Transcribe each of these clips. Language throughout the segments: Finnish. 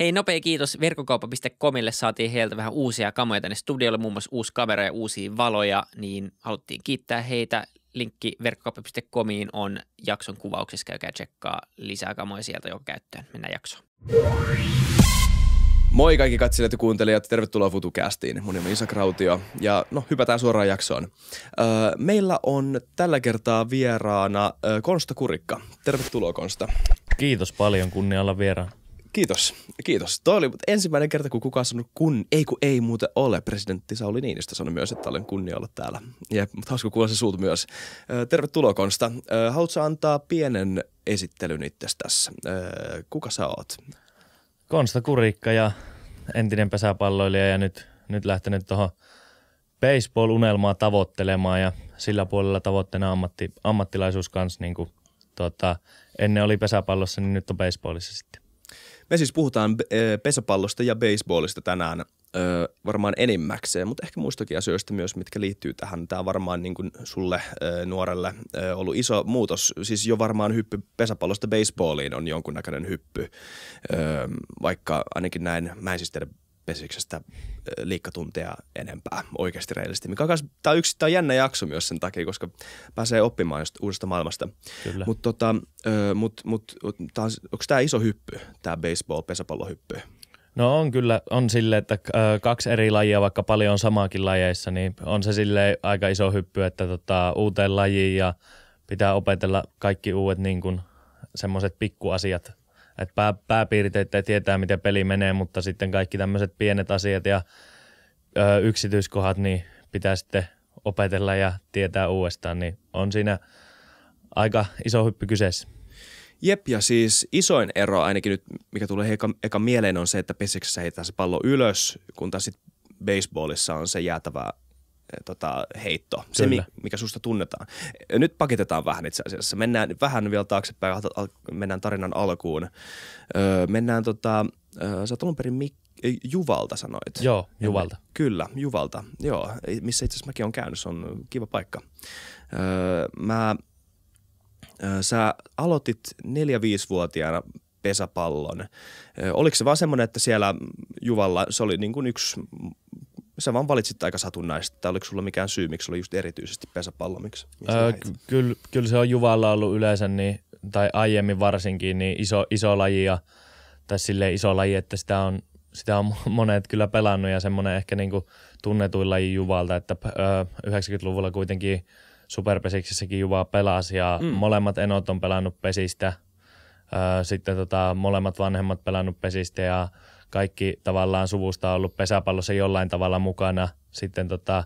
Hei, nopea kiitos verkkokauppa.comille. Saatiin heiltä vähän uusia kamoja tänne studiolle, muun muassa uusi kamera ja uusia valoja, niin haluttiin kiittää heitä. Linkki verkkokauppa.comiin on jakson kuvauksessa. Käykää tsekkaa lisää kamoja sieltä jo käyttöön. Mennään jaksoon. Moi kaikki katselijat ja kuuntelijat, tervetuloa FutuCastiin. Mun nimi on Isa Krautio ja no hypätään suoraan jaksoon. Öö, meillä on tällä kertaa vieraana Konsta Kurikka. Tervetuloa Konsta. Kiitos paljon, kunnialla vieraan. Kiitos, kiitos. Tuo oli ensimmäinen kerta, kun kukaan sanoi, kun ei kun ei muuten ole. Presidentti Sauli Niinistö sanoi myös, että olen kunnia olla täällä. ja mutta hauska kuulla se suut myös. Tervetuloa Konsta. Haluatko antaa pienen esittelyn itsestä tässä? Kuka sä oot? Konsta Kurikka ja entinen pesäpalloilija ja nyt, nyt lähtenyt tuohon baseball-unelmaa tavoittelemaan ja sillä puolella tavoitteena ammatti, ammattilaisuus kanssa niin kuin, tota, ennen oli pesäpallossa, niin nyt on baseballissa sitten. Me siis puhutaan eh, pesäpallosta ja baseballista tänään eh, varmaan enimmäkseen, mutta ehkä muistakin asioista myös, mitkä liittyy tähän. Tämä on varmaan niin kuin sulle eh, nuorelle ollut iso muutos. Siis jo varmaan hyppy pesäpallosta baseballiin on jonkunnäköinen hyppy, vaikka ainakin näin. Mä en siis tiedä Pesiksestä liikkatunteja enempää oikeasti reilisti. Mikä on, tämä, on yksi tämä on jännä jakso myös sen takia, koska pääsee oppimaan just uudesta maailmasta. Mutta tota, mut, mut, onko tämä iso hyppy, tämä baseball-pesäpallohyppy? No on kyllä, on sille, että kaksi eri lajia, vaikka paljon on samaakin lajeissa, niin on se sille aika iso hyppy, että tota, uuteen lajiin ja pitää opetella kaikki uudet niin semmoiset pikkuasiat – että pää, pääpiirteitä tietää, miten peli menee, mutta sitten kaikki tämmöiset pienet asiat ja ö, yksityiskohdat, niin pitää sitten opetella ja tietää uudestaan, niin on siinä aika iso hyppy kyseessä. Jep, ja siis isoin ero ainakin nyt, mikä tulee eka, eka mieleen, on se, että pesiksessä heitetään se pallo ylös, kun taas sitten baseballissa on se jäätävä Eh, tota, heitto, se mikä susta tunnetaan. Eh, nyt pakitetaan vähän itse asiassa. Mennään vähän vielä taaksepäin, mennään tarinan alkuun. Öö, mennään tota, öö, sä oot perin Mik- eh, Juvalta sanoit. Joo, Juvalta. Ja, kyllä, Juvalta. Joo, missä itse asiassa mäkin on käynyt, se on kiva paikka. Öö, mä, öö, sä aloitit 4-5-vuotiaana pesäpallon. Öö, oliko se vaan semmoinen, että siellä Juvalla se oli niin kuin yksi sä vaan valitsit aika satunnaisesti, tai oliko sulla mikään syy, miksi oli just erityisesti pesäpallomiksi? Öö, kyllä, kyllä se on Juvalla ollut yleensä, niin, tai aiemmin varsinkin, niin iso, iso laji, ja, tai sille iso laji, että sitä on, sitä on monet kyllä pelannut, ja semmoinen ehkä niinku tunnetuin laji Juvalta, että öö, 90-luvulla kuitenkin superpesiksessäkin Juva pelasi, ja mm. molemmat enot on pelannut pesistä, öö, sitten tota, molemmat vanhemmat pelannut pesistä, ja kaikki tavallaan suvusta on ollut pesäpallossa jollain tavalla mukana. Sitten tota,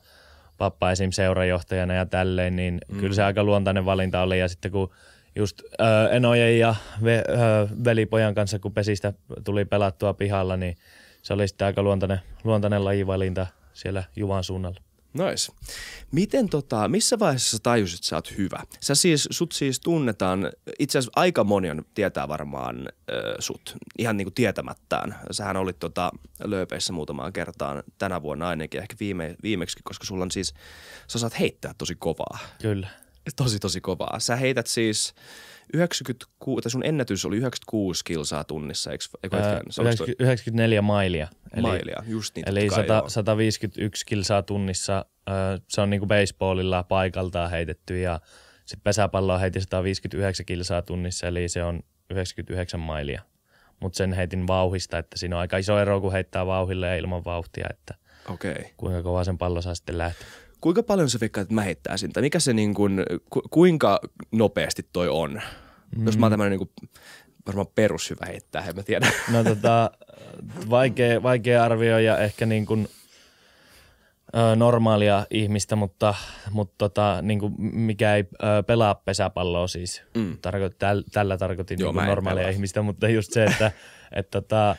pappa esim. seurajohtajana ja tälleen, niin mm. kyllä se aika luontainen valinta oli. Ja sitten kun just ö, Enojen ja ve, ö, velipojan kanssa, kun pesistä tuli pelattua pihalla, niin se oli sitten aika luontainen, luontainen lajivalinta siellä Juvan suunnalla. Nice. Miten tota, missä vaiheessa sä tajusit, että sä oot hyvä? Sä siis, sut siis tunnetaan, itse asiassa aika moni on, tietää varmaan ö, sut, ihan niinku tietämättään. Sähän olit tota lööpeissä muutamaan kertaan tänä vuonna ainakin, ehkä viime, viimeksi, koska sulla on siis, sä saat heittää tosi kovaa. Kyllä tosi tosi kovaa. Sä heität siis 96, tai sun ennätys oli 96 kilsaa tunnissa, eikö, eikö öö, 90, 94 mailia. Eli, mailia, just niin. Eli 100, 151 kilsaa tunnissa, se on niinku baseballilla paikaltaan heitetty ja sitten pesäpalloa heitin 159 kilsaa tunnissa, eli se on 99 mailia. Mutta sen heitin vauhista, että siinä on aika iso ero, kun heittää vauhille ja ilman vauhtia, että okay. kuinka kova sen pallo saa sitten lähteä. Kuinka paljon se veikkaat, että mä heittäisin? Tai mikä se niin kuin, ku, kuinka nopeasti toi on? Mm. Jos mä oon mm. tämmöinen niin kuin, varmaan perushyvä heittää, en mä tiedä. No tota, vaikea, vaikea arvio ja ehkä niin kuin – normaalia ihmistä, mutta, mutta tota, niin kuin mikä ei pelaa pesäpalloa siis. Mm. Tarko, täl, tällä tarkoitin Joo, niin normaalia pelaa. ihmistä, mutta just se, että et, tota,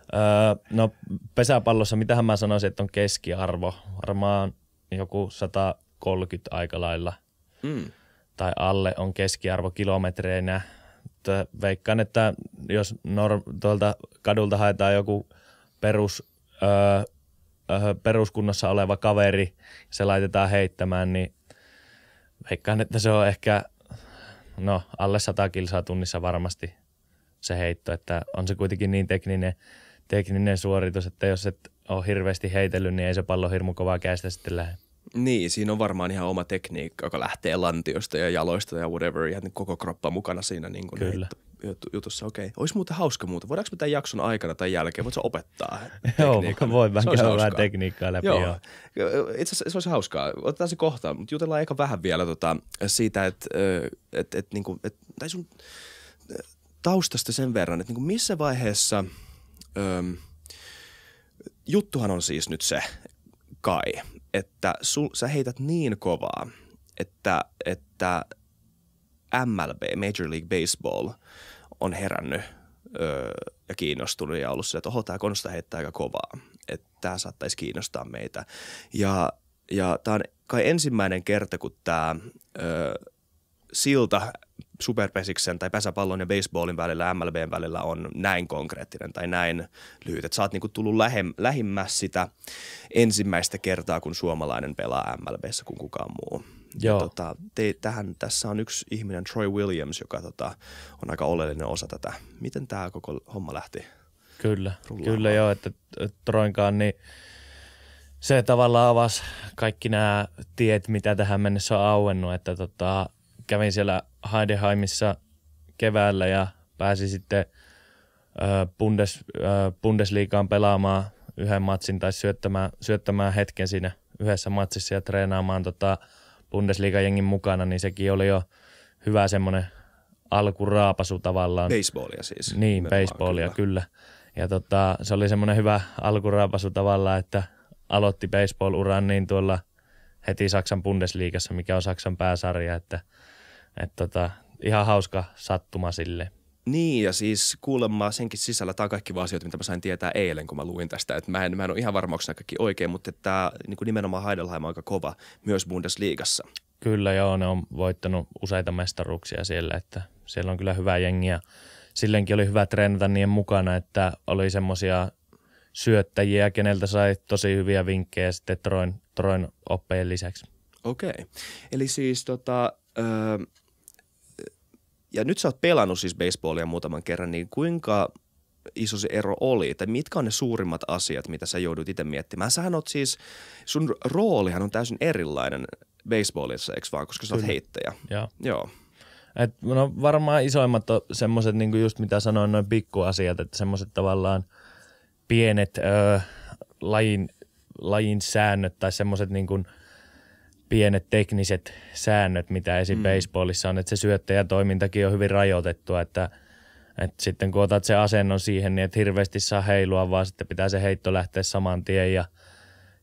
ö, no, pesäpallossa, mitähän mä sanoisin, että on keskiarvo. Varmaan joku 130 aika lailla mm. tai alle on keskiarvo kilometreinä. Veikkaan, että jos nor- tuolta kadulta haetaan joku perus, öö, öö, peruskunnassa oleva kaveri, se laitetaan heittämään, niin veikkaan, että se on ehkä no, alle 100 kilsaa tunnissa varmasti se heitto, että on se kuitenkin niin tekninen, tekninen suoritus, että jos et ole hirveästi heitellyt, niin ei se pallo hirmu kovaa käästä sitten lähde. Niin, siinä on varmaan ihan oma tekniikka, joka lähtee lantiosta ja jaloista ja whatever, ja koko kroppa mukana siinä niin kuin Kyllä. jutussa. Okei, okay. olisi muuten hauska muuta. Voidaanko me tämän jakson aikana tai jälkeen, voitko opettaa tekniikkaa. Joo, voin vähän käydä vähän tekniikkaa läpi. Joo. Itse asiassa se olisi hauskaa. Otetaan se kohta, mutta jutellaan ehkä vähän vielä tota, siitä, että et, et, niin et, tai sun taustasta sen verran, että niin missä vaiheessa... Öö, juttuhan on siis nyt se, kai, että sul, sä heität niin kovaa, että, että MLB, Major League Baseball, on herännyt öö, ja kiinnostunut ja ollut se, että oho, tämä Konsta heittää aika kovaa, että tämä saattaisi kiinnostaa meitä. Ja, ja tämä on kai ensimmäinen kerta, kun tämä öö, silta superpesiksen tai pesäpallon ja baseballin välillä, MLBn välillä on näin konkreettinen tai näin lyhyt. että sä oot niinku tullut lähem, lähimmäs sitä ensimmäistä kertaa, kun suomalainen pelaa MLBssä kuin kukaan muu. Joo. Ja tota, te, tähän, tässä on yksi ihminen, Troy Williams, joka tota, on aika oleellinen osa tätä. Miten tämä koko homma lähti? Kyllä, rullaamaan? kyllä joo, että Troinkaan niin se tavallaan avasi kaikki nämä tiet, mitä tähän mennessä on auennut, että tota, kävin siellä Heideheimissa keväällä ja pääsi sitten Bundes, Bundesliigaan pelaamaan yhden matsin tai syöttämään, syöttämään hetken siinä yhdessä matsissa ja treenaamaan tota Bundesliiga-jengin mukana, niin sekin oli jo hyvä semmoinen alkuraapasu tavallaan. Baseballia siis. Niin, baseballia kyllä. kyllä. Ja tota, se oli semmoinen hyvä alkuraapasu tavallaan, että aloitti baseball-uran niin tuolla heti Saksan Bundesliigassa, mikä on Saksan pääsarja, että – et tota, ihan hauska sattuma sille. Niin, ja siis kuulemma senkin sisällä, tämä on kaikki vaan asioita, mitä mä sain tietää eilen, kun mä luin tästä. Et mä, en, mä en ole ihan varma, onko kaikki oikein, mutta tämä niin nimenomaan Heidelheim on aika kova myös Bundesliigassa. Kyllä joo, ne on voittanut useita mestaruuksia siellä, että siellä on kyllä hyvä jengiä. Sillenkin oli hyvä treenata niiden mukana, että oli semmoisia syöttäjiä, keneltä sai tosi hyviä vinkkejä sitten Troin, Troin oppeen lisäksi. Okei. Eli siis tota, öö, ja nyt sä oot pelannut siis baseballia muutaman kerran, niin kuinka iso se ero oli, että mitkä on ne suurimmat asiat, mitä sä joudut itse miettimään? Sähän oot siis, sun roolihan on täysin erilainen baseballissa, eikö vaan, koska sä oot heittäjä. Joo. Joo. Et, no varmaan isoimmat on semmoiset, niin kuin just mitä sanoin, noin pikkuasiat, että semmoiset tavallaan pienet ö, lajin, lajin säännöt tai semmoiset niin kuin – pienet tekniset säännöt, mitä esim. Mm. baseballissa on, että se syöttäjätoimintakin on hyvin rajoitettua, että, että sitten kun otat se asennon siihen, niin et hirveästi saa heilua, vaan sitten pitää se heitto lähteä saman tien ja,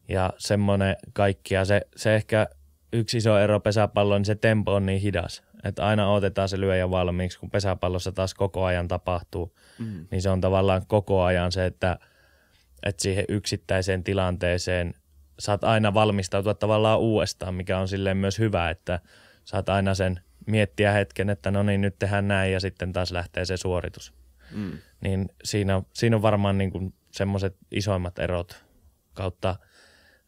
ja semmoinen kaikkia. Se, se ehkä yksi iso ero pesäpalloon, niin se tempo on niin hidas. Että aina otetaan se lyöjä valmiiksi, kun pesäpallossa taas koko ajan tapahtuu. Mm. Niin se on tavallaan koko ajan se, että, että siihen yksittäiseen tilanteeseen – saat aina valmistautua tavallaan uudestaan, mikä on silleen myös hyvä, että saat aina sen miettiä hetken, että no niin, nyt tehdään näin ja sitten taas lähtee se suoritus. Mm. Niin siinä, siinä on varmaan niin semmoiset isoimmat erot kautta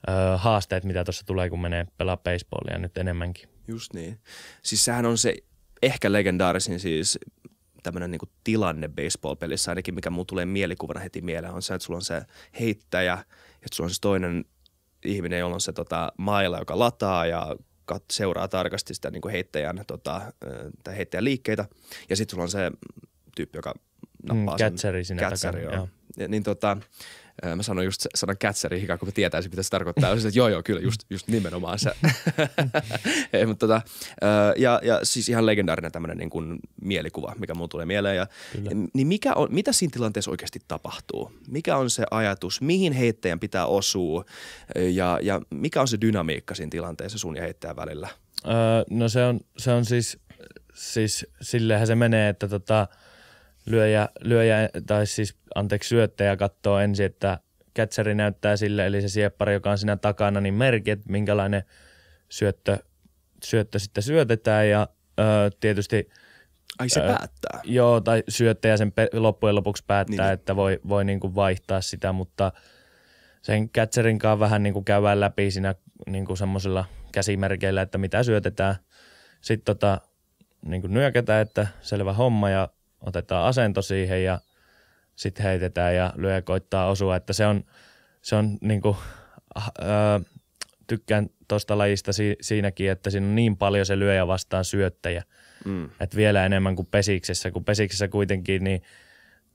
ö, haasteet, mitä tuossa tulee, kun menee pelaa baseballia nyt enemmänkin. Just niin. Siis sehän on se ehkä legendaarisin siis tämmöinen niin tilanne baseball-pelissä ainakin, mikä mulla tulee mielikuvana heti mieleen, on se, että sulla on se heittäjä, että sulla on se toinen ihminen, jolla on se tota, maila, joka lataa ja kat, seuraa tarkasti sitä niin kuin heittäjän, tota, tai heittäjän liikkeitä. Ja sitten sulla on se tyyppi, joka nappaa mm, sen. Kätsäri sinä kätsäri, takana, joo. Ja, niin tota, mä sanoin just sanan kätseri hikaa, kun mä tietäisin, mitä se tarkoittaa. Olisin, että joo, joo, kyllä, just, just nimenomaan se. Ei, mutta tota, ja, ja, siis ihan legendaarinen tämmöinen niin kuin mielikuva, mikä mun tulee mieleen. Ja, niin mikä on, mitä siinä tilanteessa oikeasti tapahtuu? Mikä on se ajatus, mihin heittäjän pitää osua ja, ja mikä on se dynamiikka siinä tilanteessa sun ja heittäjän välillä? Öö, no se on, se on siis, siis sillehän se menee, että tota – lyöjä, lyöjä tai siis anteeksi syöttäjä katsoo ensin, että kätseri näyttää sille, eli se sieppari, joka on siinä takana, niin merkit, että minkälainen syöttö, syöttö sitten syötetään ja ö, tietysti – Ai se ö, päättää? Joo, tai syöttäjä sen pe- loppujen lopuksi päättää, niin. että voi, voi niinku vaihtaa sitä, mutta sen catcherin kanssa vähän niinku käydään läpi siinä niinku semmoisella käsimerkeillä, että mitä syötetään. Sitten tota, niinku nyökätään, että selvä homma ja otetaan asento siihen ja sitten heitetään ja lyö koittaa osua, että se on, se on niin kuin, äh, tykkään tuosta lajista si- siinäkin, että siinä on niin paljon se lyöjä vastaan syöttäjä, mm. että vielä enemmän kuin pesiksessä, kun pesiksessä kuitenkin niin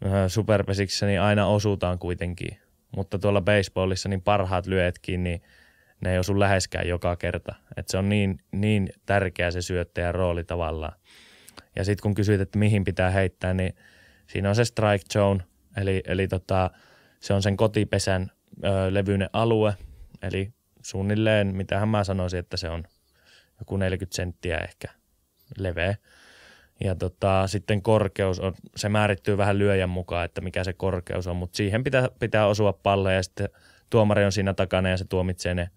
äh, superpesiksessä niin aina osutaan kuitenkin, mutta tuolla baseballissa niin parhaat lyötkin, niin ne ei osu läheskään joka kerta. Et se on niin, niin tärkeä se syöttäjän rooli tavallaan. Ja sitten kun kysyit, että mihin pitää heittää, niin siinä on se strike zone, eli, eli tota, se on sen kotipesän ö, levyinen alue, eli suunnilleen, mitä mä sanoisin, että se on joku 40 senttiä ehkä leveä. Ja tota, sitten korkeus, on, se määrittyy vähän lyöjän mukaan, että mikä se korkeus on, mutta siihen pitää, pitää osua palle ja sitten tuomari on siinä takana ja se tuomitsee ne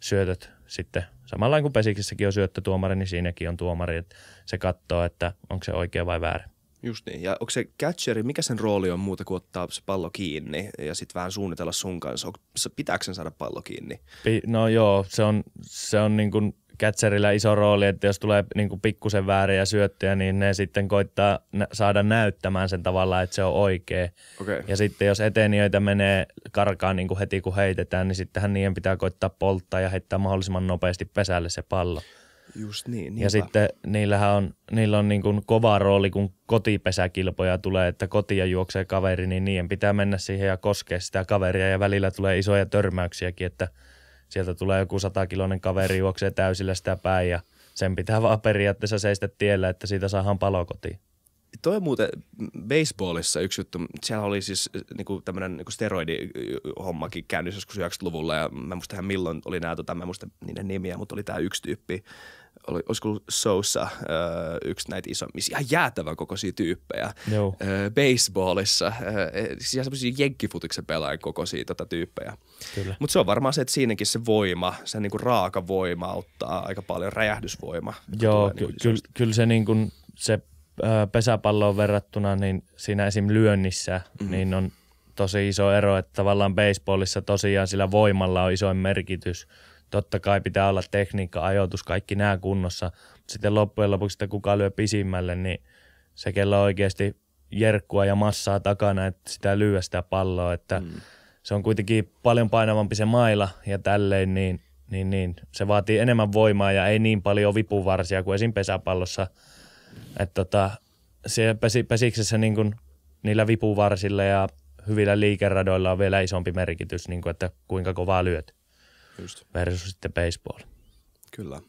syötöt sitten Samalla kuin pesiksessäkin on syöttötuomari, niin siinäkin on tuomari, että se katsoo, että onko se oikea vai väärä. Just niin. Ja onko se catcheri, mikä sen rooli on muuta kuin ottaa se pallo kiinni ja sitten vähän suunnitella sun kanssa? Pitääkö sen saada pallo kiinni? Pi- no joo, se on, se on niin kuin catcherillä iso rooli, että jos tulee niin pikkusen vääriä syöttöjä, niin ne sitten koittaa saada näyttämään sen tavalla, että se on oikea. Okay. Ja sitten jos etenijöitä menee karkaan niin kuin heti kun heitetään, niin sittenhän niiden pitää koittaa polttaa ja heittää mahdollisimman nopeasti pesälle se pallo. Just niin, niinpä. ja sitten niillähän on, niillä on niin kuin kova rooli, kun kotipesäkilpoja tulee, että kotia juoksee kaveri, niin niiden pitää mennä siihen ja koskea sitä kaveria ja välillä tulee isoja törmäyksiäkin, että – sieltä tulee joku satakiloinen kaveri juoksee täysillä sitä päin ja sen pitää vaan periaatteessa seistä tiellä, että siitä saadaan palo kotiin. Toi muuten baseballissa yksi juttu, siellä oli siis äh, niinku tämmöinen niinku steroidihommakin käynnissä joskus 90-luvulla ja mä muista milloin oli nämä, tota, mä muista niiden nimiä, mutta oli tämä yksi tyyppi, oli, olisiko ollut Sousa, äh, yksi näitä isommisia, ihan jäätävän kokoisia tyyppejä. Joo. Äh, baseballissa, öö, siis ihan semmoisia jenkkifutiksen pelaajan kokoisia tota, tyyppejä. Mutta se on varmaan se, että siinäkin se voima, se niinku raaka voima auttaa aika paljon, räjähdysvoima. Joo, niinku ky- niin kyllä se, niinku, se pesäpalloon verrattuna, niin siinä esim. lyönnissä, mm-hmm. niin on tosi iso ero, että tavallaan baseballissa tosiaan sillä voimalla on isoin merkitys – Totta kai pitää olla tekniikka, ajoitus, kaikki nämä kunnossa. Mutta sitten loppujen lopuksi, että kuka lyö pisimmälle, niin se, kellä oikeasti jerkkua ja massaa takana, että sitä lyö sitä palloa. Että mm. Se on kuitenkin paljon painavampi se maila ja tälleen, niin, niin, niin se vaatii enemmän voimaa ja ei niin paljon vipuvarsia kuin esim. pesäpallossa. Että tota, siellä pesi, pesiksessä niin kun niillä vipuvarsilla ja hyvillä liikeradoilla on vielä isompi merkitys, niin kuin, että kuinka kovaa lyöt. Just. versus sitten baseball. Kyllä.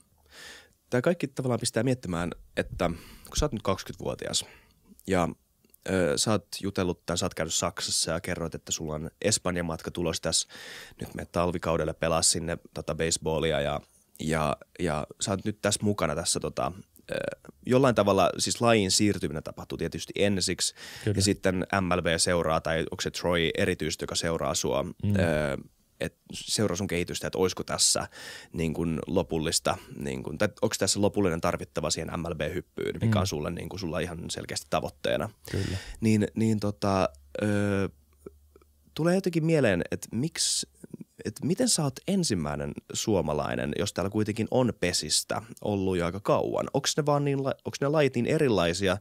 Tämä kaikki tavallaan pistää miettimään, että kun sä oot nyt 20-vuotias ja ö, sä oot jutellut tai sä oot käynyt Saksassa ja kerroit, että sulla on Espanjan matka tulos tässä. Nyt me talvikaudella pelaa sinne tota baseballia ja, ja, ja sä oot nyt tässä mukana tässä tota, jollain tavalla, siis lajin siirtyminen tapahtuu tietysti ensiksi Kyllä. ja sitten MLB seuraa tai onko se Troy erityisesti, joka seuraa sua. Mm et seuraa sun kehitystä, että olisiko tässä niin kuin lopullista, niin kuin, tai onko tässä lopullinen tarvittava siihen MLB-hyppyyn, mikä mm. on sulle, niin kuin, sulla ihan selkeästi tavoitteena. Kyllä. Niin, niin tota, ö, tulee jotenkin mieleen, että miksi että miten sä oot ensimmäinen suomalainen, jos täällä kuitenkin on pesistä ollut jo aika kauan? Onko ne vaan niin, onko ne lait niin erilaisia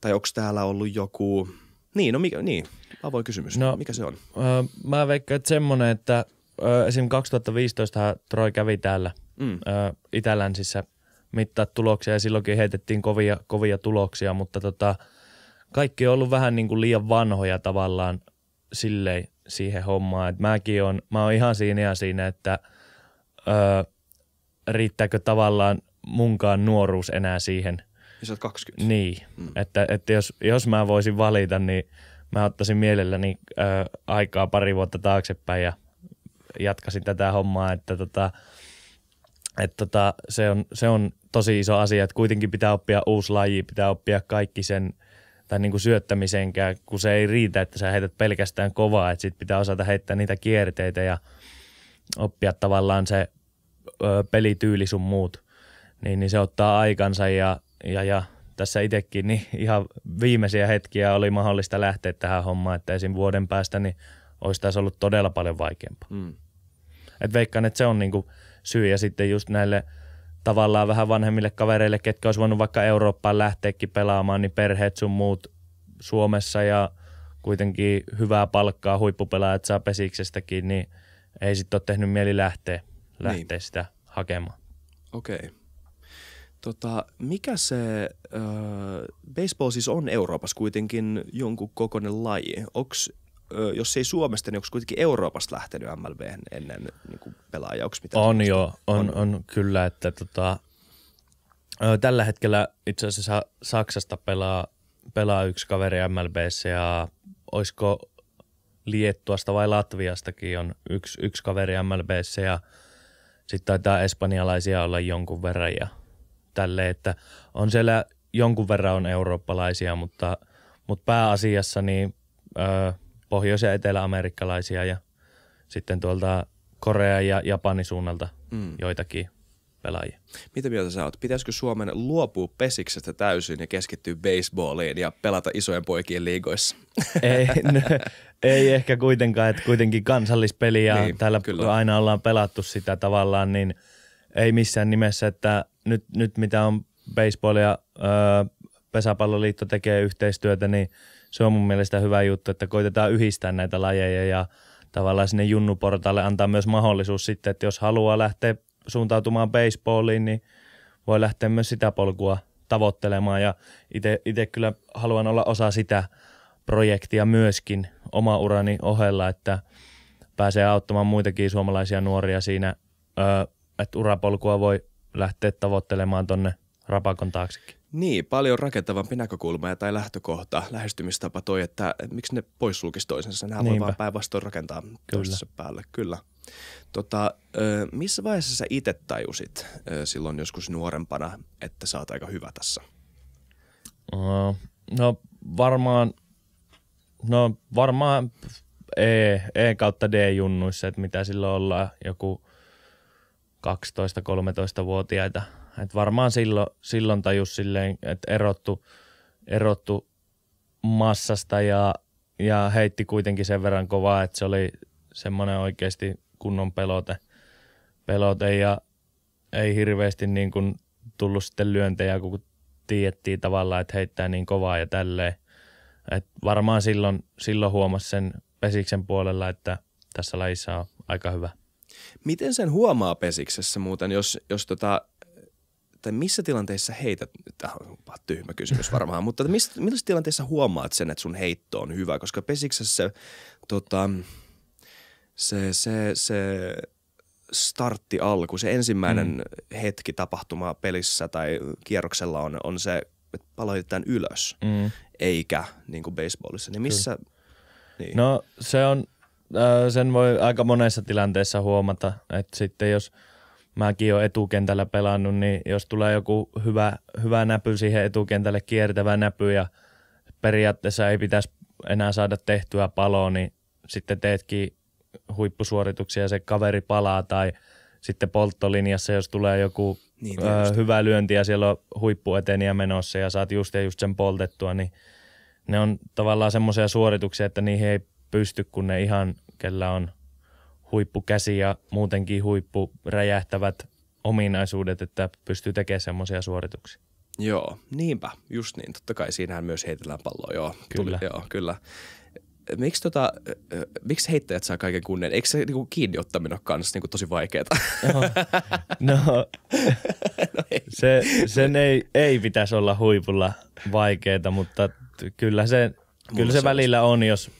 tai onko täällä ollut joku, niin, no mikä, niin, avoin kysymys, no, mikä se on? Öö, mä veikkaan, että semmoinen, että esim. 2015 Troi kävi täällä mm. Itälänsissä mittaa tuloksia ja silloinkin heitettiin kovia, kovia tuloksia, mutta tota, kaikki on ollut vähän niin kuin liian vanhoja tavallaan silleen siihen hommaan. Et mäkin on, mä oon ihan siinä ja siinä, että ö, riittääkö tavallaan munkaan nuoruus enää siihen. Ja sä oot 20. Niin, mm. että, että jos, jos mä voisin valita, niin mä ottaisin mielelläni ö, aikaa pari vuotta taaksepäin ja – jatkasin tätä hommaa, että tota, et tota, se, on, se on tosi iso asia, että kuitenkin pitää oppia uusi laji, pitää oppia kaikki sen tai niin kuin syöttämisenkään, kun se ei riitä, että sä heität pelkästään kovaa, että sit pitää osata heittää niitä kierteitä ja oppia tavallaan se ö, pelityyli sun muut, niin, niin se ottaa aikansa ja, ja, ja tässä itsekin niin ihan viimeisiä hetkiä oli mahdollista lähteä tähän hommaan, että esim. vuoden päästä niin olisi taas ollut todella paljon vaikeampaa. Mm. Et veikkaan, että se on niinku syy ja sitten just näille tavallaan vähän vanhemmille kavereille, ketkä olisi voinut vaikka Eurooppaan lähteäkin pelaamaan, niin perheet sun muut Suomessa ja kuitenkin hyvää palkkaa, huippupelaajat saa pesiksestäkin, niin ei sitten ole tehnyt mieli lähteä, lähteä niin. sitä hakemaan. Okei. Okay. Tota, mikä se, äh, baseball siis on Euroopassa kuitenkin jonkun kokoinen laji. Onko jos ei Suomesta, niin onko kuitenkin Euroopasta lähtenyt MLB ennen niin kuin pelaaja? Onko mitään on joo, on, on. on kyllä, että tota, tällä hetkellä itse asiassa Saksasta pelaa, pelaa yksi kaveri MLBssä ja olisiko Liettuasta vai Latviastakin on yksi, yksi kaveri MLBssä ja sitten taitaa espanjalaisia olla jonkun verran ja tälle, että on siellä jonkun verran on eurooppalaisia, mutta, mutta pääasiassa niin öö, – pohjois- ja eteläamerikkalaisia ja sitten tuolta Korea ja Japanin suunnalta mm. joitakin pelaajia. Mitä mieltä sä oot? Pitäisikö Suomen luopua pesiksestä täysin ja keskittyä baseballiin ja pelata isojen poikien liigoissa? Ei, no, ei ehkä kuitenkaan, että kuitenkin kansallispeli ja niin, täällä kyllä. aina ollaan pelattu sitä tavallaan, niin ei missään nimessä, että nyt, nyt mitä on baseball ja ö, pesäpalloliitto tekee yhteistyötä, niin – se on mun mielestä hyvä juttu, että koitetaan yhdistää näitä lajeja ja tavallaan sinne junnuportaalle antaa myös mahdollisuus sitten, että jos haluaa lähteä suuntautumaan baseballiin, niin voi lähteä myös sitä polkua tavoittelemaan ja itse kyllä haluan olla osa sitä projektia myöskin oma urani ohella, että pääsee auttamaan muitakin suomalaisia nuoria siinä, että urapolkua voi lähteä tavoittelemaan tonne rapakon taaksekin. Niin, paljon rakentavampi näkökulma tai lähtökohta, lähestymistapa toi, että miksi ne poissulkisi toisensa. Nämä voi vaan päinvastoin rakentaa kyllä. päälle. Kyllä. Tota, missä vaiheessa sä itse tajusit silloin joskus nuorempana, että sä oot aika hyvä tässä? no varmaan, no varmaan E, e kautta D-junnuissa, että mitä silloin ollaan, joku 12-13-vuotiaita – et varmaan silloin, silloin tajus silleen, että erottu, erottu massasta ja, ja heitti kuitenkin sen verran kovaa, että se oli semmoinen oikeasti kunnon pelote. pelote ja ei hirveästi niin kuin tullut sitten lyöntejä, kun tiettiin tavallaan, että heittää niin kovaa ja tälleen. Et varmaan silloin, silloin huomasi sen pesiksen puolella, että tässä lajissa on aika hyvä. Miten sen huomaa pesiksessä muuten, jos, jos tota, että missä tilanteessa heität, tämä on tyhmä kysymys varmaan, mutta missä, millaisessa tilanteessa huomaat sen, että sun heitto on hyvä, koska pesiksessä tota, se, se, se startti alku, se ensimmäinen mm. hetki tapahtuma pelissä tai kierroksella on, on se, että paloitetaan ylös, mm. eikä niin kuin baseballissa. Niin missä, niin. No se on, äh, sen voi aika monessa tilanteessa huomata, että sitten jos – mäkin olen etukentällä pelannut, niin jos tulee joku hyvä, hyvä näpy siihen etukentälle, kiertävä näpy ja periaatteessa ei pitäisi enää saada tehtyä paloa, niin sitten teetkin huippusuorituksia ja se kaveri palaa tai sitten polttolinjassa, jos tulee joku niin, niin ö, hyvä lyönti ja siellä on huippueteniä menossa ja saat just ja just sen poltettua, niin ne on tavallaan semmoisia suorituksia, että niihin ei pysty, kun ne ihan kellä on huippukäsi ja muutenkin räjähtävät ominaisuudet, että pystyy tekemään semmoisia suorituksia. Joo, niinpä, just niin. Totta kai siinähän myös heitellään palloa, joo. Kyllä. Tuli, joo, kyllä. Miksi, tota, miksi heittäjät saa kaiken kunnen? Eikö se niinku kiinni ottaminen ole kanssa niinku tosi vaikeaa? No, no, no ei. Se, sen ei, ei pitäisi olla huipulla vaikeaa, mutta kyllä se, kyllä se, se välillä on, jos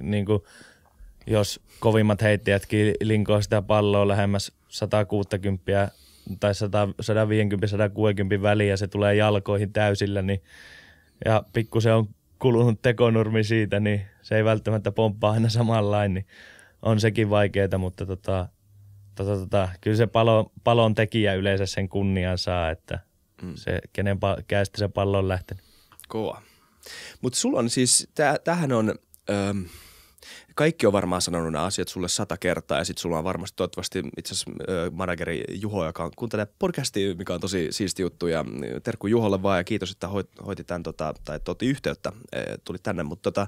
niinku – jos kovimmat heittäjätkin linkoo sitä palloa lähemmäs 160 tai 150-160 väliä ja se tulee jalkoihin täysillä, niin ja pikku se on kulunut tekonurmi siitä, niin se ei välttämättä pomppaa aina samanlain, niin on sekin vaikeaa, mutta tota, tota, tota, kyllä se palo, palon tekijä yleensä sen kunnian saa, että mm. se, kenen pa- käestä se pallo on lähtenyt. Kova. Mutta sulla on siis, tähän on, öö, kaikki on varmaan sanonut nämä asiat sulle sata kertaa ja sitten sulla on varmasti toivottavasti itse asiassa manageri Juho, joka on kuuntelee podcastia, mikä on tosi siisti juttu ja mm, terkku Juholle vaan ja kiitos, että hoit, hoitit tämän tota, tai otti yhteyttä, e, tuli tänne, mutta tota,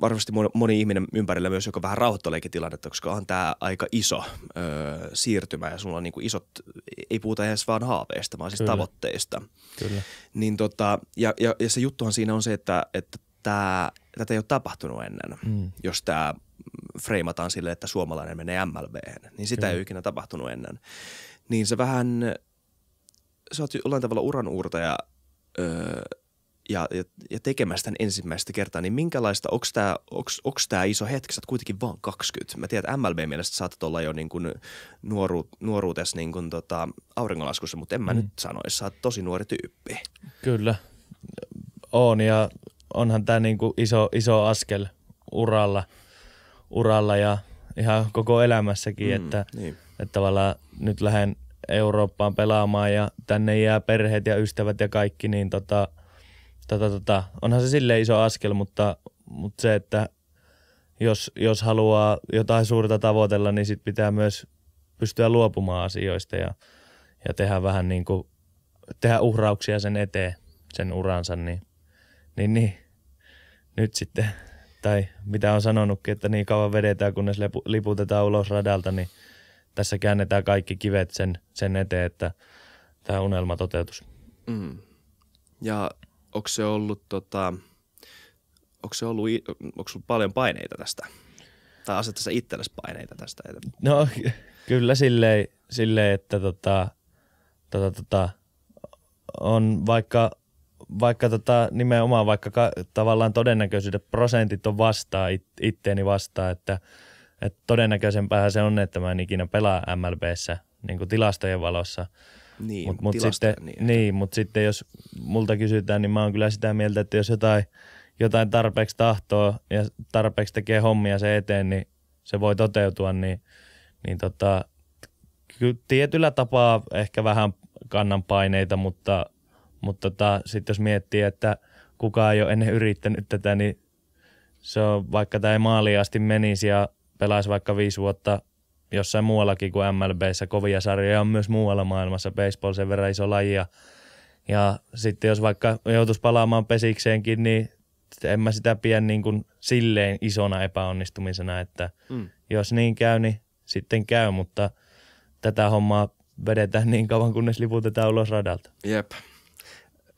varmasti moni ihminen ympärillä myös, joka vähän rauhoittaleekin tilannetta, koska on tämä aika iso ö, siirtymä ja sulla on niinku isot, ei puhuta edes vaan haaveista, vaan siis Kyllä. tavoitteista. Kyllä. Niin tota, ja, ja, ja se juttuhan siinä on se, että, että tämä tätä ei ole tapahtunut ennen, mm. jos tämä freimataan sille, että suomalainen menee MLB, niin sitä Kyllä. ei ole ikinä tapahtunut ennen. Niin se vähän, sä oot jollain tavalla uranuurtaja öö, ja, ja, ja tekemästä tämän ensimmäistä kertaa, niin minkälaista, onks tää, onks, onks tää iso hetki, sä oot kuitenkin vaan 20. Mä tiedän, että MLB-mielestä saatat olla jo niin kuin nuoru, nuoruutessa niin kun tota, auringonlaskussa, mutta en mä mm. nyt sanoisi, sä oot tosi nuori tyyppi. Kyllä, on ja onhan tämä niin kuin iso, iso askel uralla, uralla ja ihan koko elämässäkin, mm, että, niin. että tavallaan nyt lähden Eurooppaan pelaamaan ja tänne jää perheet ja ystävät ja kaikki, niin tota, tota, tota, onhan se sille iso askel, mutta, mutta se, että jos, jos haluaa jotain suurta tavoitella, niin sit pitää myös pystyä luopumaan asioista ja, ja tehdä vähän niin kuin, tehdä uhrauksia sen eteen, sen uransa, niin – niin, niin. Nyt sitten, tai mitä on sanonutkin, että niin kauan vedetään, kunnes liputetaan ulos radalta, niin tässä käännetään kaikki kivet sen, sen eteen, että tämä unelma toteutus. Mm. Ja onko se ollut, tota, onko se ollut, onko sulla paljon paineita tästä? Tai asettaa itsellesi paineita tästä? No kyllä silleen, silleen että tota, tota, tota, on vaikka vaikka tota, nimenomaan vaikka ka, tavallaan todennäköisyydet prosentit on vastaan it, itteeni vastaan, että, että todennäköisempää se on, että mä en ikinä pelaa MLBssä niin kuin tilastojen valossa. Niin, mutta mut sitten, niin. niin mut sitten jos multa kysytään, niin mä oon kyllä sitä mieltä, että jos jotain, jotain tarpeeksi tahtoa ja tarpeeksi tekee hommia se eteen, niin se voi toteutua, niin, niin tota, tietyllä tapaa ehkä vähän kannan paineita, mutta mutta tota, sitten jos miettii, että kukaan ei ole ennen yrittänyt tätä, niin se on, vaikka tämä ei maaliin asti menisi ja pelaisi vaikka viisi vuotta jossain muuallakin kuin MLBssä, kovia sarjoja on myös muualla maailmassa, baseball sen verran iso laji ja, ja sitten jos vaikka joutuisi palaamaan pesikseenkin, niin en mä sitä pidä niin kuin silleen isona epäonnistumisena, että mm. jos niin käy, niin sitten käy, mutta tätä hommaa vedetään niin kauan, kunnes liputetaan ulos radalta. Jep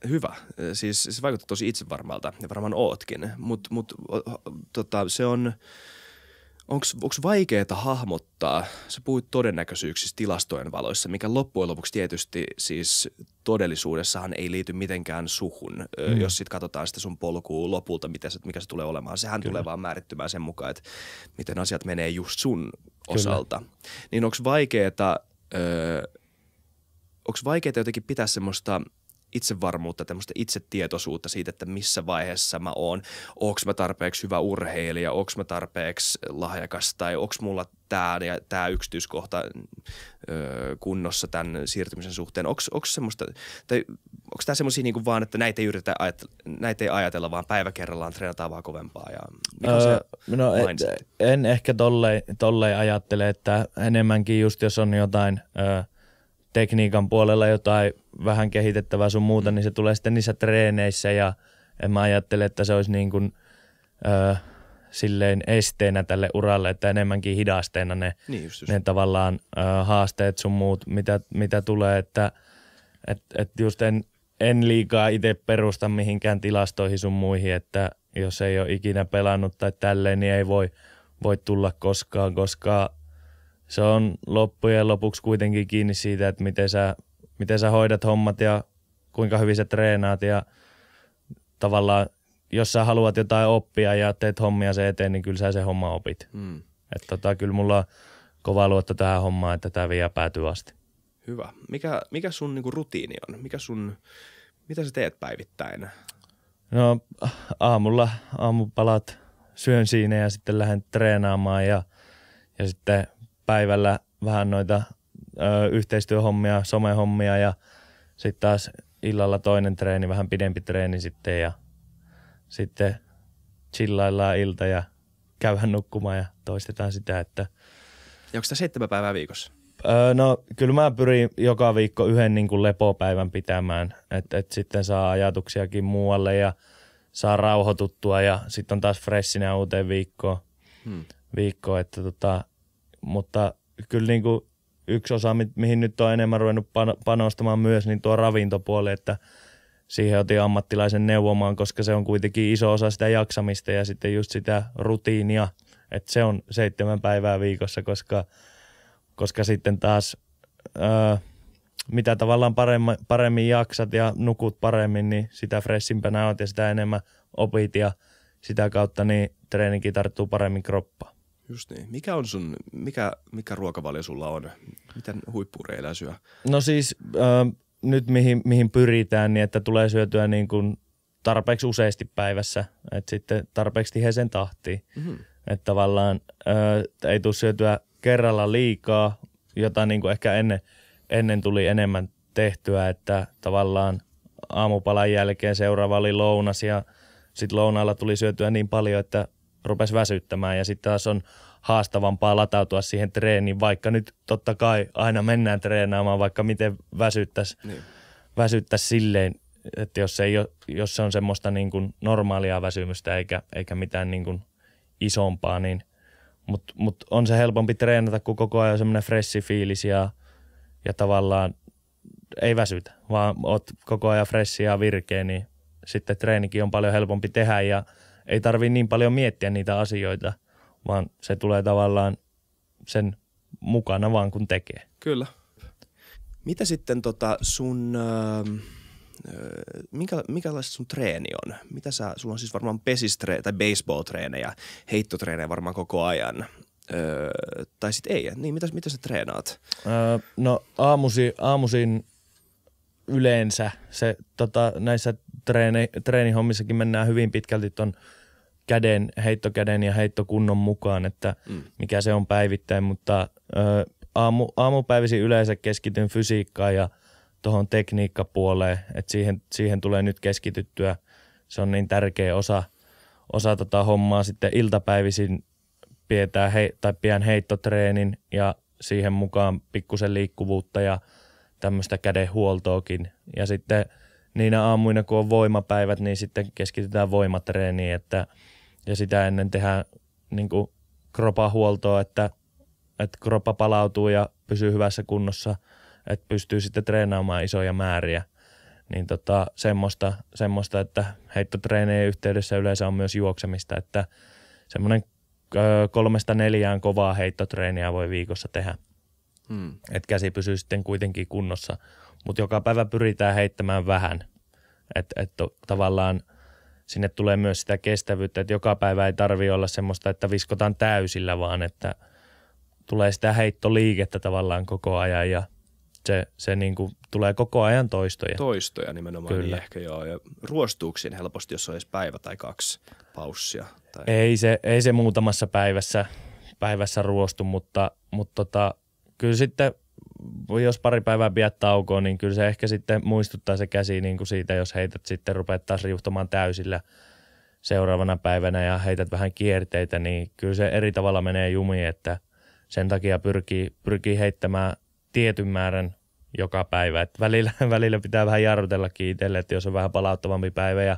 hyvä. Siis se vaikuttaa tosi itsevarmalta ja varmaan ootkin, mutta mut, tota, se on onko vaikeaa hahmottaa, sä puhuit todennäköisyyksistä tilastojen valoissa, mikä loppujen lopuksi tietysti siis todellisuudessahan ei liity mitenkään suhun, mm. jos sitten katsotaan sitä sun polkua lopulta, mitä se, mikä se tulee olemaan. Sehän Kyllä. tulee vaan määrittymään sen mukaan, että miten asiat menee just sun osalta. Kyllä. Niin onko vaikeaa, onko vaikeaa jotenkin pitää semmoista – itsevarmuutta, tämmöistä itsetietoisuutta siitä, että missä vaiheessa mä oon, onks mä tarpeeksi hyvä urheilija, onks mä tarpeeksi lahjakas tai onks mulla tämä ja tämä yksityiskohta ö, kunnossa tämän siirtymisen suhteen. Onko semmoista, tai onko tämä semmoisia niinku vaan, että näitä ei, yritetä näitä ei ajatella, vaan päivä kerrallaan treenataan vaan kovempaa? Ja mikä öö, se no, e- et, en, ehkä tolleen tolle ajattele, että enemmänkin just jos on jotain ö, tekniikan puolella jotain vähän kehitettävää sun muuta, niin se tulee sitten niissä treeneissä ja en mä ajattele, että se olisi niin kuin, ö, silleen esteenä tälle uralle, että enemmänkin hidasteena ne, niin just just. ne tavallaan ö, haasteet sun muut, mitä, mitä tulee, että et, et just en, en liikaa itse perusta mihinkään tilastoihin sun muihin, että jos ei ole ikinä pelannut tai tälleen, niin ei voi, voi tulla koskaan, koska se on loppujen lopuksi kuitenkin kiinni siitä, että miten sä, miten sä hoidat hommat ja kuinka hyvin sä treenaat ja tavallaan jos sä haluat jotain oppia ja teet hommia se eteen, niin kyllä sä se homma opit. Mm. Että tota, kyllä mulla on kova luotto tähän hommaan, että tämä vie päätyy asti. Hyvä. Mikä, mikä sun niinku, rutiini on? Mikä sun, mitä sä teet päivittäin? No aamulla aamupalat, syön siinä ja sitten lähden treenaamaan ja, ja sitten päivällä vähän noita ö, yhteistyöhommia, somehommia ja sitten taas illalla toinen treeni, vähän pidempi treeni sitten ja sitten chillaillaan ilta ja käydään nukkumaan ja toistetaan sitä, että... Ja onko sitä seitsemän päivää viikossa? Öö, no kyllä mä pyrin joka viikko yhden niin kuin lepopäivän pitämään, että et sitten saa ajatuksiakin muualle ja saa rauhoituttua ja sitten on taas freshinä uuteen viikkoon. Hmm. Viikko, että tota, mutta kyllä niin kuin yksi osa, mihin nyt on enemmän ruvennut panostamaan myös, niin tuo ravintopuoli, että siihen otin ammattilaisen neuvomaan, koska se on kuitenkin iso osa sitä jaksamista ja sitten just sitä rutiinia, että se on seitsemän päivää viikossa, koska, koska sitten taas öö, mitä tavallaan paremmin, paremmin jaksat ja nukut paremmin, niin sitä freshimpänä oot ja sitä enemmän opit ja sitä kautta niin treenikin tarttuu paremmin kroppaan. Just niin. Mikä on sun, mikä, mikä ruokavalio sulla on? Miten huippureilijä syö? No siis äh, nyt mihin, mihin pyritään, niin että tulee syötyä niin kuin tarpeeksi useasti päivässä, että sitten tarpeeksi tiheeseen tahtiin. Mm-hmm. Että tavallaan äh, ei tule syötyä kerralla liikaa, jota niin kuin ehkä ennen, ennen tuli enemmän tehtyä, että tavallaan aamupalan jälkeen seuraava oli lounas ja sitten lounaalla tuli syötyä niin paljon, että rupesi väsyttämään ja sitten taas on haastavampaa latautua siihen treeniin, vaikka nyt totta kai aina mennään treenaamaan, vaikka miten väsyttäisi niin. väsyttäis silleen, että jos, ei ole, jos se on semmoista niin kuin normaalia väsymystä eikä, eikä mitään niin kuin isompaa, niin mutta mut on se helpompi treenata, kun koko ajan on semmoinen freshi fiilis ja, ja tavallaan ei väsytä, vaan oot koko ajan fressi ja virkeä, niin sitten treenikin on paljon helpompi tehdä ja – ei tarvitse niin paljon miettiä niitä asioita, vaan se tulee tavallaan sen mukana vaan kun tekee. Kyllä. Mitä sitten tota sun, ähm, äh, minkä, minkälaista sun treeni on? Mitä sä, sulla on siis varmaan pesistre- tai baseball-treenejä, heittotreenejä varmaan koko ajan. Öö, tai sitten ei, niin mitä, mitä sä treenaat? Öö, no aamusi, aamusin yleensä se, tota, näissä treeni, treenihommissakin mennään hyvin pitkälti tuon käden, heittokäden ja heittokunnon mukaan, että mm. mikä se on päivittäin, mutta ö, aamu, aamupäivisin yleensä keskityn fysiikkaan ja tuohon tekniikkapuoleen, että siihen, siihen tulee nyt keskityttyä. Se on niin tärkeä osa, osa tota hommaa. Sitten iltapäivisin pidetään hei, tai pian heittotreenin ja siihen mukaan pikkusen liikkuvuutta ja tämmöistä kädenhuoltoakin. Ja sitten – niinä aamuina, kun on voimapäivät, niin sitten keskitytään voimatreeniin että, ja sitä ennen tehdään niin kuin kropahuoltoa, että, että kroppa palautuu ja pysyy hyvässä kunnossa, että pystyy sitten treenaamaan isoja määriä. Niin tota, semmoista, semmoista, että heittotreenien yhteydessä yleensä on myös juoksemista, että semmoinen kolmesta neljään kovaa heittotreeniä voi viikossa tehdä. Hmm. Että käsi pysyy sitten kuitenkin kunnossa – mutta joka päivä pyritään heittämään vähän. Että et, tavallaan sinne tulee myös sitä kestävyyttä, että joka päivä ei tarvitse olla semmoista, että viskotaan täysillä, vaan että tulee sitä heittoliikettä tavallaan koko ajan ja se, se niin kuin tulee koko ajan toistoja. Toistoja nimenomaan, niin Kyllä. Niin ehkä joo. Ja ruostuuksiin helposti, jos on edes päivä tai kaksi paussia. Tai... Ei, se, ei se muutamassa päivässä, päivässä ruostu, mutta, mutta tota, kyllä sitten – jos pari päivää pidät taukoa, niin kyllä se ehkä sitten muistuttaa se käsi niin kuin siitä, jos heität sitten rupeat taas riuhtamaan täysillä seuraavana päivänä ja heität vähän kierteitä, niin kyllä se eri tavalla menee jumi, että sen takia pyrkii, pyrkii heittämään tietyn määrän joka päivä. Et välillä, välillä pitää vähän jarrutella itselle, että jos on vähän palauttavampi päivä ja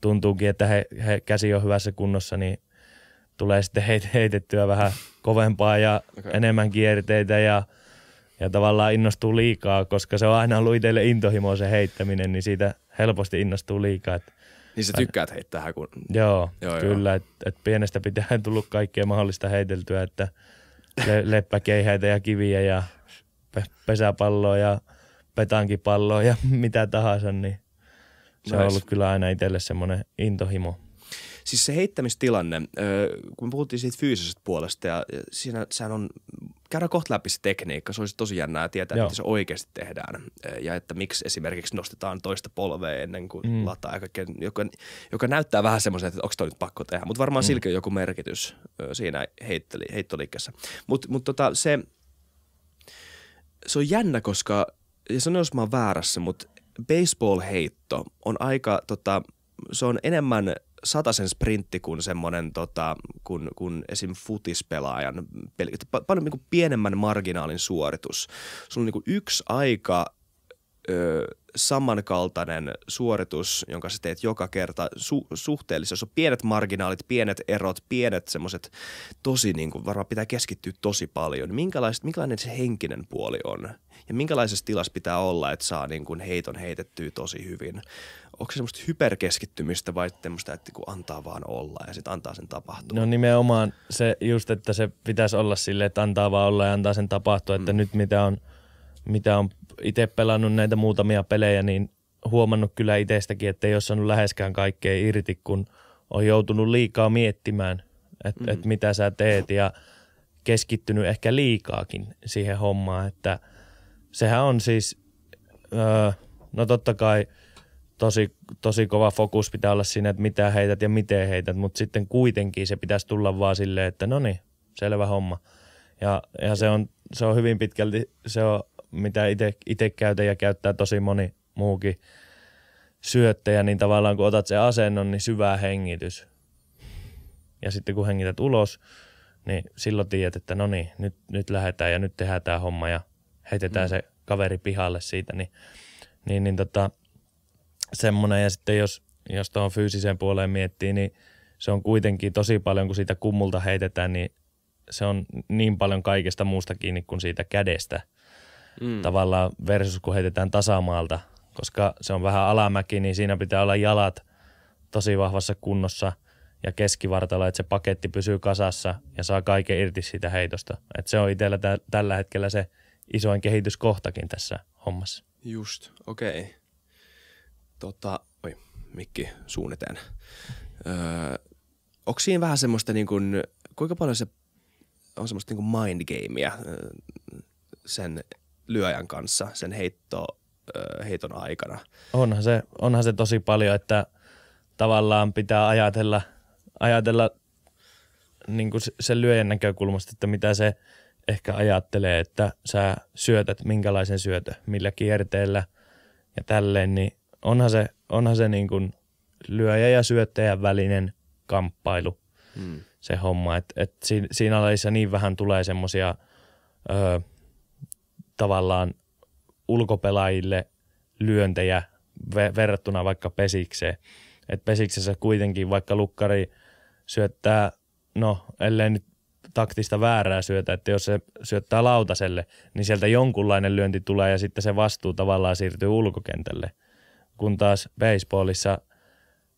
tuntuukin, että he, he, käsi on hyvässä kunnossa, niin tulee sitten heitettyä vähän kovempaa ja okay. enemmän kierteitä ja – ja tavallaan innostuu liikaa, koska se on aina ollut itselle intohimo se heittäminen, niin siitä helposti innostuu liikaa. Että niin sä tykkäät heittää, kun... Joo, joo kyllä. Että et pienestä pitää tullut kaikkea mahdollista heiteltyä, että le, leppäkeihäitä ja kiviä ja pe, pesäpalloa ja petankipalloa ja mitä tahansa, niin se on ollut kyllä aina itselle semmoinen intohimo. Siis se heittämistilanne, kun me puhuttiin siitä fyysisestä puolesta ja siinä sehän on, käydään kohta läpi se tekniikka, se olisi tosi jännää tietää, Joo. se oikeasti tehdään ja että miksi esimerkiksi nostetaan toista polvea ennen kuin mm. lataa ja kaikkea, joka, joka näyttää vähän semmoiselta, että onko toi nyt pakko tehdä, mutta varmaan mm. silläkin on joku merkitys siinä heitteli, heittoliikkeessä. Mutta mut tota, se, se on jännä, koska, ja sanon jos mä oon väärässä, mutta baseball-heitto on aika, tota, se on enemmän – sen sprintti kuin semmoinen, tota, kun, kun esim. futispelaajan, peli, paljon niin kuin pienemmän marginaalin suoritus. Sulla on niin kuin yksi aika ö, samankaltainen suoritus, jonka sä teet joka kerta su- suhteellisesti. Jos on pienet marginaalit, pienet erot, pienet semmoiset tosi, niin kuin varmaan pitää keskittyä tosi paljon. minkälaiset, minkälainen se henkinen puoli on? Ja minkälaisessa tilassa pitää olla, että saa niin kuin heiton heitettyä tosi hyvin? Onko se semmoista hyperkeskittymistä vai semmoista, että kun niinku antaa vaan olla ja sitten antaa sen tapahtua? No nimenomaan se just, että se pitäisi olla sille, että antaa vaan olla ja antaa sen tapahtua, että mm. nyt mitä on – mitä on itse pelannut näitä muutamia pelejä, niin huomannut kyllä itsestäkin, että ei ole saanut läheskään kaikkea irti, kun on joutunut liikaa miettimään, että mm et mitä sä teet ja keskittynyt ehkä liikaakin siihen hommaan, että sehän on siis, öö, no totta kai tosi, tosi kova fokus pitää olla siinä, että mitä heität ja miten heität, mutta sitten kuitenkin se pitäisi tulla vaan silleen, että no niin, selvä homma. Ja, ja se, on, se on hyvin pitkälti, se on mitä itse käytän ja käyttää tosi moni muukin syöttejä, niin tavallaan kun otat sen asennon, niin syvä hengitys. Ja sitten kun hengität ulos, niin silloin tiedät, että no niin, nyt, nyt lähdetään ja nyt tehdään tämä homma ja heitetään mm. se kaveri pihalle siitä, niin, niin, niin tota, semmoinen. Ja sitten jos, jos tuohon fyysiseen puoleen miettii, niin se on kuitenkin tosi paljon, kun siitä kummulta heitetään, niin se on niin paljon kaikesta muusta kiinni kuin siitä kädestä – mm. tavallaan versus kun heitetään tasamaalta, koska se on vähän alamäki, niin siinä pitää olla jalat tosi vahvassa kunnossa ja keskivartalo, että se paketti pysyy kasassa ja saa kaiken irti siitä heitosta. Et se on itsellä t- tällä hetkellä se isoin kehityskohtakin tässä hommassa. Just, okei. Okay. Tota, oi, mikki suun Öö, onko siinä vähän semmoista, niin kun, kuinka paljon se on semmoista niin mindgamea öö, sen lyöjän kanssa sen heitto, heiton aikana. Onhan se, onhan se tosi paljon, että tavallaan pitää ajatella, ajatella niin kuin sen lyöjän näkökulmasta, että mitä se ehkä ajattelee, että sä syötät, minkälaisen syötö, millä kierteellä ja tälleen, niin onhan se, onhan se niin kuin lyöjä ja syöttäjän välinen kamppailu hmm. se homma, että et siinä, siinä lajissa niin vähän tulee semmoisia tavallaan ulkopelaajille lyöntejä verrattuna vaikka pesikseen. Et pesiksessä kuitenkin vaikka lukkari syöttää, no ellei nyt taktista väärää syötä, että jos se syöttää lautaselle, niin sieltä jonkunlainen lyönti tulee ja sitten se vastuu tavallaan siirtyy ulkokentälle. Kun taas baseballissa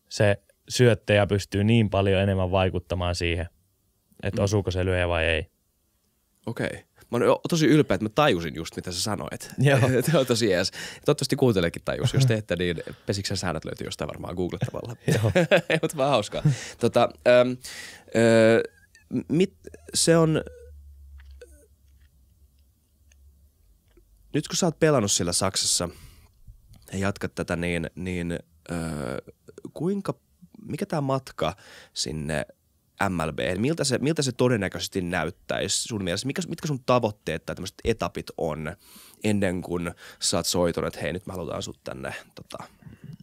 se syöttäjä pystyy niin paljon enemmän vaikuttamaan siihen, että mm. osuuko se lyöjä vai ei. Okei. Okay mä oon tosi ylpeä, että mä tajusin just, mitä sä sanoit. Joo. on tosi jees. Toivottavasti kuunteleekin tajus. Jos ette, niin pesiksen säännöt löytyy jostain varmaan googlettavalla. Joo. Mutta vaan hauskaa. Tota, ähm, äh, mit, se on... Nyt kun sä oot pelannut siellä Saksassa ja jatkat tätä, niin, niin äh, kuinka, mikä tämä matka sinne – MLB, miltä se, miltä se todennäköisesti näyttäisi sun mielestä, Mikä, mitkä sun tavoitteet tai tämmöiset etapit on ennen kuin sä oot soitunut, että hei nyt me halutaan sut tänne tota,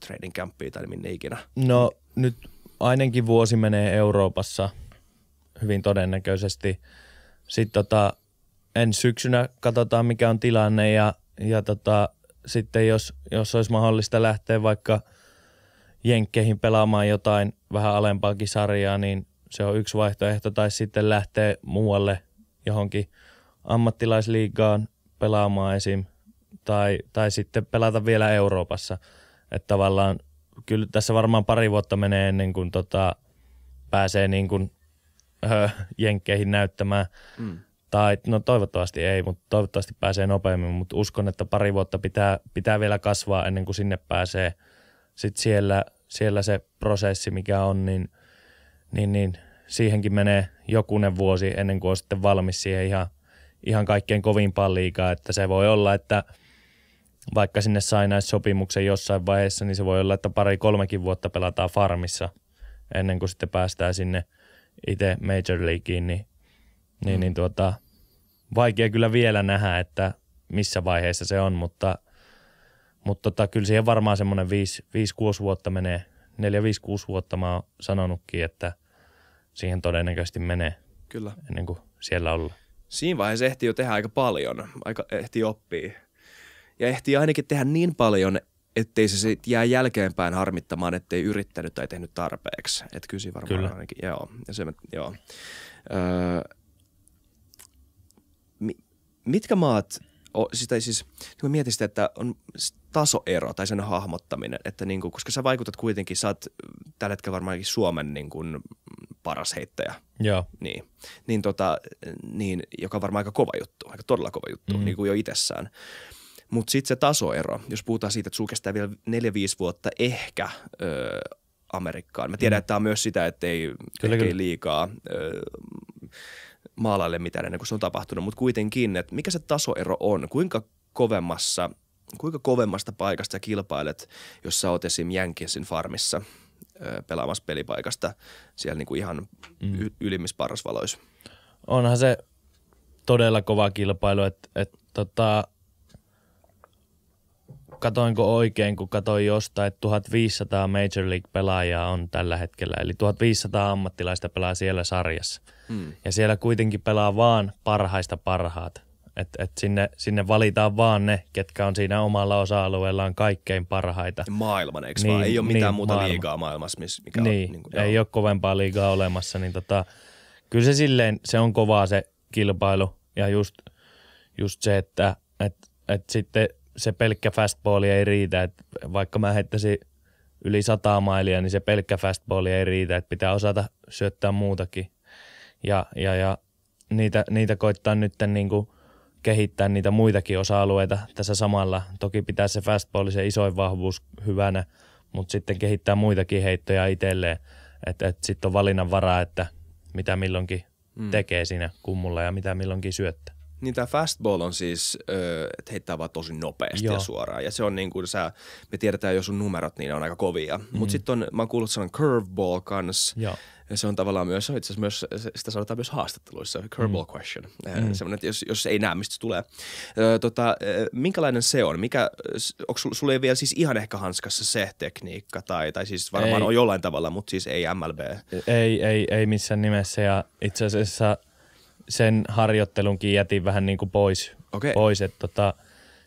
trading campiin tai minne ikinä? No nyt ainakin vuosi menee Euroopassa hyvin todennäköisesti. Sitten tota, en syksynä katsotaan mikä on tilanne ja, ja tota, sitten jos, jos olisi mahdollista lähteä vaikka Jenkkeihin pelaamaan jotain vähän alempaakin sarjaa, niin se on yksi vaihtoehto, tai sitten lähtee muualle johonkin ammattilaisliigaan pelaamaan esim. Tai, tai sitten pelata vielä Euroopassa. Että tavallaan kyllä tässä varmaan pari vuotta menee ennen kuin tota, pääsee niin kuin, ö, jenkkeihin näyttämään. Mm. Tai no toivottavasti ei, mutta toivottavasti pääsee nopeammin, mutta uskon, että pari vuotta pitää, pitää vielä kasvaa ennen kuin sinne pääsee. Sitten siellä, siellä se prosessi, mikä on, niin – niin, niin siihenkin menee jokunen vuosi ennen kuin on sitten valmis siihen ihan, ihan kaikkein kovimpaan liikaa, että se voi olla, että vaikka sinne näissä sopimuksen jossain vaiheessa, niin se voi olla, että pari-kolmekin vuotta pelataan farmissa ennen kuin sitten päästään sinne itse Major Leagueen, niin, niin, mm. niin tuota, vaikea kyllä vielä nähdä, että missä vaiheessa se on, mutta, mutta tota, kyllä siihen varmaan semmoinen 5-6 vuotta menee, 4-5-6 vuotta mä oon sanonutkin, että siihen todennäköisesti menee Kyllä. ennen kuin siellä ollaan. Siinä vaiheessa ehtii jo tehdä aika paljon, aika ehtii oppia. Ja ehtii ainakin tehdä niin paljon, ettei se sit jää jälkeenpäin harmittamaan, ettei yrittänyt tai tehnyt tarpeeksi. Että kysy varmaan kyllä. ainakin, joo. Ja se, joo. Öö, mitkä maat o, siis, tai siis niin mietin sitä, että on tasoero tai sen hahmottaminen, että niin kuin, koska sä vaikutat kuitenkin, sä oot tällä hetkellä varmaankin Suomen niin kuin, paras heittäjä. Joo. Niin. Niin, tota, niin, joka on varmaan aika kova juttu, aika todella kova juttu, mm-hmm. niin kuin jo itsessään. Mutta sitten se tasoero, jos puhutaan siitä, että sulla kestää vielä 4-5 vuotta ehkä ö, Amerikkaan. Mä tiedän, mm. että tämä on myös sitä, että ei, liikaa Ö, maalaille mitään ennen kuin se on tapahtunut, mutta kuitenkin, että mikä se tasoero on, kuinka kovemmassa, kuinka kovemmasta paikasta sä kilpailet, jos sä oot esim. jänkisin farmissa pelaamassa pelipaikasta siellä niin kuin ihan mm. ylimmissä parasvaloissa. Onhan se todella kova kilpailu, että et, tota, katoinko oikein, kun katoin jostain, että 1500 Major League-pelaajaa on tällä hetkellä. Eli 1500 ammattilaista pelaa siellä sarjassa. Hmm. Ja siellä kuitenkin pelaa vaan parhaista parhaat. Et, et sinne, sinne valitaan vaan ne, ketkä on siinä omalla osa-alueellaan kaikkein parhaita. Maailman, eikö niin, vaan? Ei ole mitään niin, muuta maailma. liigaa maailmassa, mikä niin, on, niin kuin, ei joo. ole kovempaa liigaa olemassa. Niin tota, kyllä se silleen, se on kovaa se kilpailu. Ja just, just se, että et, et sitten – se pelkkä fastballi ei riitä, että vaikka mä heittäisin yli 100 mailia, niin se pelkkä fastballi ei riitä, että pitää osata syöttää muutakin. Ja, ja, ja niitä, niitä koittaa nyt niin kuin kehittää niitä muitakin osa-alueita tässä samalla. Toki pitää se fastballi, se isoin vahvuus hyvänä, mutta sitten kehittää muitakin heittoja itselleen. Että et, sitten on valinnan varaa, että mitä milloinkin mm. tekee siinä kummulla ja mitä milloinkin syöttää. Niin tämä fastball on siis, että heittää vaan tosi nopeasti Joo. ja suoraan. Ja se on niin kuin sä, me tiedetään jo sun numerot, niin ne on aika kovia. Mm. Mutta mhm. sitten on, mä oon kuullut sanan curveball kans. Joo. Ja se on tavallaan myös, itse asiassa myös, sitä sanotaan myös haastatteluissa, curveball mm. question. Mm. Semmoinen, että jos, jos ei näe, mistä se tulee. Ö, tota, minkälainen se on? Mikä, onko sulla, sulla ei vielä siis ihan ehkä hanskassa se tekniikka, tai, tai siis varmaan ei. on jollain tavalla, mutta siis ei MLB? Ei, ei, ei missään nimessä. Ja itse asiassa – sen harjoittelunkin jätin vähän niin kuin pois. Okay. pois että tota,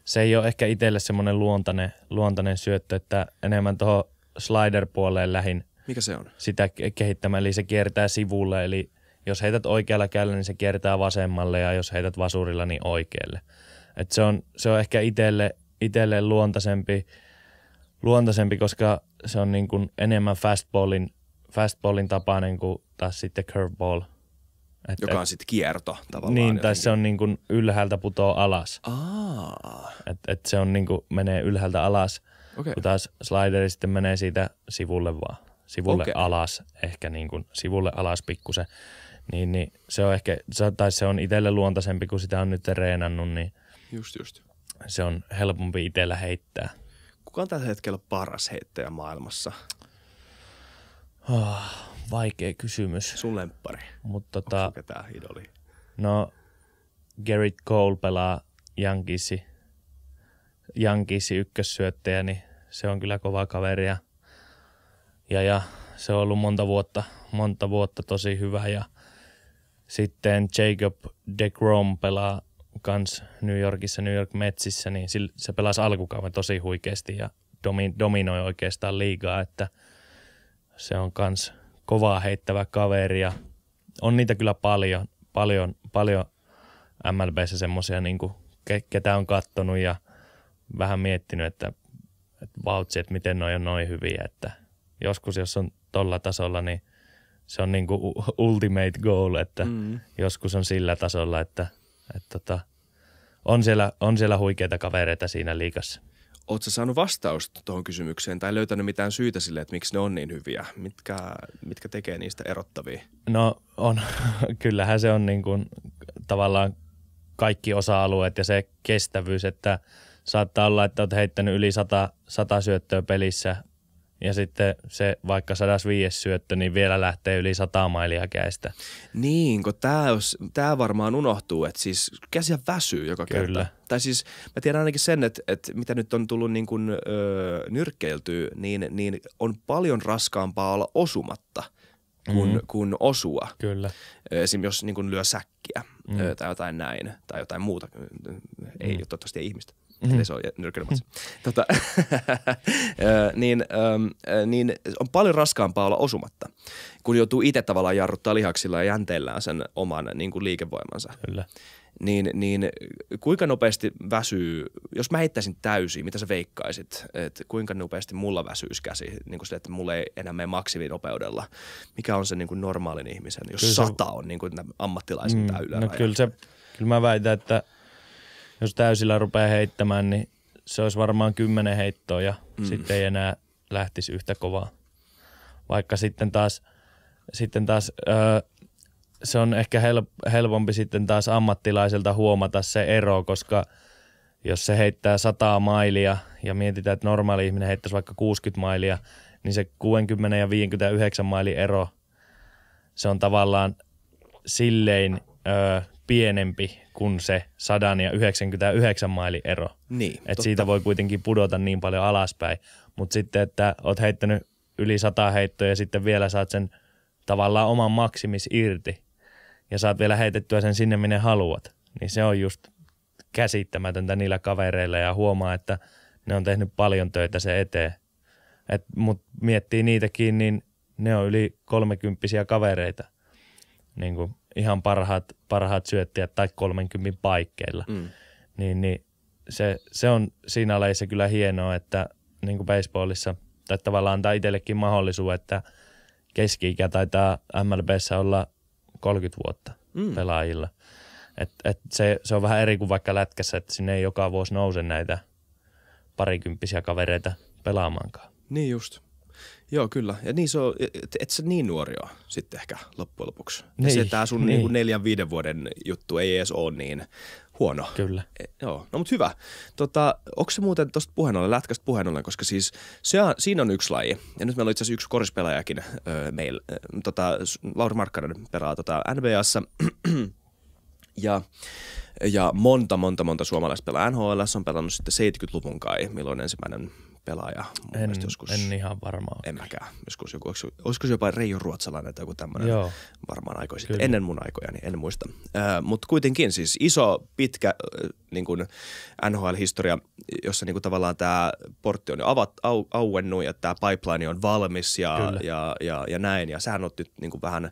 se ei ole ehkä itselle semmoinen luontainen, luontainen syöttö, että enemmän tuohon slider-puoleen lähin. Mikä se on? Sitä kehittämään, eli se kiertää sivulle, eli jos heität oikealla kädellä, niin se kiertää vasemmalle, ja jos heität vasurilla, niin oikealle. Et se, on, se on ehkä itselle, itselle luontaisempi, luontaisempi, koska se on niin kuin enemmän fastballin, fastballin tapainen kuin taas sitten curveball – että, Joka on sitten kierto tavallaan. Niin, jotenkin. tai se on niin kuin ylhäältä putoo alas. Aa. Et, et se on niin kuin menee ylhäältä alas, okay. kun taas slideri sitten menee siitä sivulle vaan. Sivulle okay. alas, ehkä niin kuin sivulle alas pikkusen. Niin, niin se on ehkä, tai se on itselle luontaisempi, kun sitä on nyt reenannut, niin just, just. se on helpompi itsellä heittää. Kuka on tällä hetkellä paras heittäjä maailmassa? Oh vaikea kysymys. Sun lemppari. Mutta tota, tää idoli? No, Garrett Cole pelaa Jankisi, Jankisi ykkössyöttäjä, niin se on kyllä kova kaveri ja, ja, ja se on ollut monta vuotta, monta vuotta tosi hyvä ja sitten Jacob DeGrom pelaa kans New Yorkissa, New York Metsissä, niin se pelasi alkukauden tosi huikeasti ja dominoi oikeastaan liigaa, että se on kans kovaa heittävä kaveria. On niitä kyllä paljon, paljon, paljon MLBssä semmoisia, niin ke, ketä on kattonut ja vähän miettinyt, että, että vautsi, että miten noi on noin hyviä. Että joskus, jos on tolla tasolla, niin se on niin kuin ultimate goal, että mm. joskus on sillä tasolla, että, että tota, on, siellä, on siellä huikeita kavereita siinä liikassa. Oletko saanut vastausta tuohon kysymykseen tai löytänyt mitään syitä sille, että miksi ne on niin hyviä? Mitkä, mitkä tekee niistä erottavia? No on, kyllähän se on niin kuin, tavallaan kaikki osa-alueet ja se kestävyys, että saattaa olla, että olet heittänyt yli 100, 100 syöttöä pelissä ja sitten se vaikka 105 syöttö, niin vielä lähtee yli 100 mailia käistä. Niin, kun tämä, tämä varmaan unohtuu, että siis käsiä väsyy joka Kyllä. kerta. Tai siis mä tiedän ainakin sen, että, että mitä nyt on tullut niin kuin, öö, nyrkkeiltyä, niin, niin on paljon raskaampaa olla osumatta kuin, mm. kun osua. Kyllä. Esimerkiksi jos niin kuin lyö säkkiä mm. tai jotain näin, tai jotain muuta, ei mm. toivottavasti ei ihmistä. Mm-hmm. Eli se mm-hmm. on nyrkkeilymatsi. tota, niin, ähm, niin on paljon raskaampaa olla osumatta, kun joutuu itse tavallaan jarruttaa lihaksilla ja jänteillään sen oman niin kuin liikevoimansa. Kyllä. Niin, niin kuinka nopeasti väsyy, jos mä heittäisin täysin, mitä sä veikkaisit, että kuinka nopeasti mulla väsyys käsi, niin kuin se, että mulla ei enää mene maksiminopeudella. Mikä on se niin kuin normaalin ihmisen, jos kyllä sata se... on niin kuin ammattilaisen mm, tämä No kyllä, se, kyllä mä väitän, että – jos täysillä rupeaa heittämään, niin se olisi varmaan kymmenen heittoa ja mm. sitten ei enää lähtisi yhtä kovaa. Vaikka sitten taas, sitten taas ö, se on ehkä hel- helpompi sitten taas ammattilaiselta huomata se ero, koska jos se heittää 100 mailia ja mietitään, että normaali ihminen heittäisi vaikka 60 mailia, niin se 60 ja 59 mailin ero, se on tavallaan silleen ö, pienempi kuin se 199 ja mailin ero. Niin, Et totta. siitä voi kuitenkin pudota niin paljon alaspäin. Mutta sitten, että oot heittänyt yli 100 heittoa ja sitten vielä saat sen tavallaan oman maksimis irti ja saat vielä heitettyä sen sinne, minne haluat. Niin se on just käsittämätöntä niillä kavereilla ja huomaa, että ne on tehnyt paljon töitä se eteen. Et, mut miettii niitäkin, niin ne on yli kolmekymppisiä kavereita. Niin kuin ihan parhaat, parhaat syöttäjät tai 30 paikkeilla. Mm. Niin, niin se, se, on siinä se kyllä hienoa, että niin kuin baseballissa, tai tavallaan antaa itsellekin mahdollisuus, että keski-ikä taitaa MLBssä olla 30 vuotta mm. pelaajilla. Et, et se, se on vähän eri kuin vaikka lätkässä, että sinne ei joka vuosi nouse näitä parikymppisiä kavereita pelaamaankaan. Niin just. Joo, kyllä. Ja niin se on, et, et se niin nuori ole sitten ehkä loppujen lopuksi. Niin, ja se niin, tämä sun niin. niinku neljän, viiden vuoden juttu ei edes ole niin huono. Kyllä. E, joo, no mutta hyvä. Tota, onko se muuten tuosta puheen ollen, lätkästä puheen ollen, koska siis se on, siinä on yksi laji. Ja nyt meillä on itse asiassa yksi korispelaajakin öö, meillä. tota, Lauri Markkanen pelaa tota NBAssa. ja ja monta, monta, monta suomalaista pelaa NHL, on pelannut sitten 70-luvun kai, milloin ensimmäinen pelaaja. en, joskus, en ihan varmaan. En mäkään. Joskus joku, olisiko jopa Reijo Ruotsalainen tai joku tämmöinen varmaan aikoi sitten. Ennen mun aikoja, niin en muista. Äh, Mutta kuitenkin siis iso, pitkä äh, niin kuin NHL-historia, jossa niin kuin tavallaan tämä portti on jo avat, au, auennut ja tämä pipeline on valmis ja, ja, ja, ja, näin. Ja sehän on nyt niin kuin vähän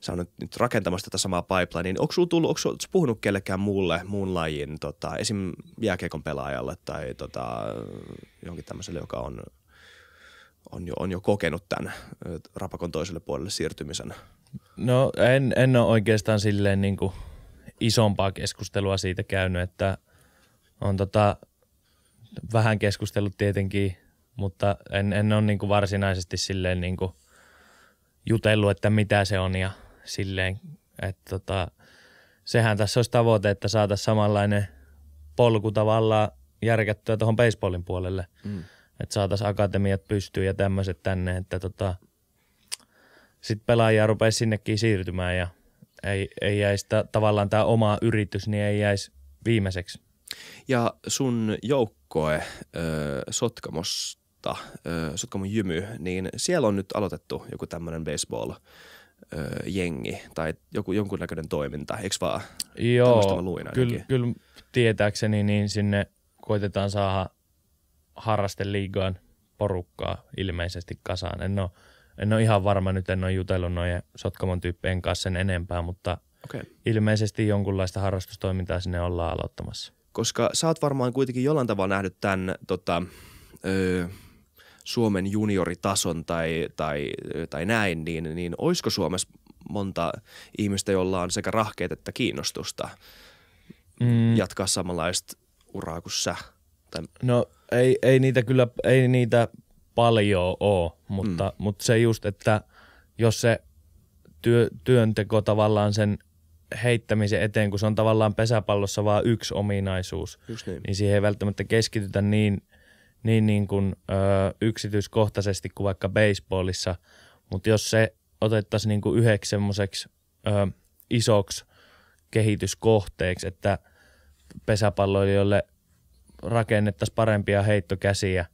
sä oot nyt rakentamassa tätä samaa pipelinea, niin onko sulla tullut, onko sulla puhunut kellekään muulle, muun lajin, tota, esim. jääkiekon pelaajalle tai tota, jonkin tämmöiselle, joka on, on, jo, on jo kokenut tämän rapakon toiselle puolelle siirtymisen? No en, en ole oikeastaan silleen niin kuin isompaa keskustelua siitä käynyt, että on tota, vähän keskustellut tietenkin, mutta en, en ole niin kuin varsinaisesti silleen niin kuin jutellut, että mitä se on ja silleen, että tota, sehän tässä olisi tavoite, että saataisiin samanlainen polku tavallaan järkättyä tuohon baseballin puolelle. Mm. Että saataisiin akatemiat pystyyn ja tämmöiset tänne, että tota, sitten pelaajia rupeaisi sinnekin siirtymään ja ei, ei jäisi ta, tavallaan tämä oma yritys, niin ei jäisi viimeiseksi. Ja sun joukkoe äh, Sotkamosta, äh, Sotkamon jymy, niin siellä on nyt aloitettu joku tämmöinen baseball – ö, jengi tai joku, jonkunnäköinen toiminta, eikö vaan? Joo, kyllä, kyllä tietääkseni niin sinne koitetaan saada harrasteliigaan porukkaa ilmeisesti kasaan. En ole, en ole ihan varma, nyt en ole jutellut noin Sotkamon tyyppien kanssa sen enempää, mutta okay. ilmeisesti jonkunlaista harrastustoimintaa sinne ollaan aloittamassa. Koska sä oot varmaan kuitenkin jollain tavalla nähnyt tämän tota, öö, Suomen junioritason tai, tai, tai näin, niin, niin olisiko Suomessa monta ihmistä, jolla on sekä rahkeet että kiinnostusta mm. jatkaa samanlaista uraa kuin sä? Tai... No ei, ei niitä kyllä, ei niitä paljon ole, mutta, mm. mutta se just, että jos se työ, työnteko tavallaan sen heittämisen eteen, kun se on tavallaan pesäpallossa vaan yksi ominaisuus, just niin. niin siihen ei välttämättä keskitytä niin niin, niin kuin, ö, yksityiskohtaisesti kuin vaikka baseballissa, mutta jos se otettaisiin niin kuin yhdeksi semmoiseksi isoksi kehityskohteeksi, että pesäpalloilijoille rakennettaisiin parempia heittokäsiä,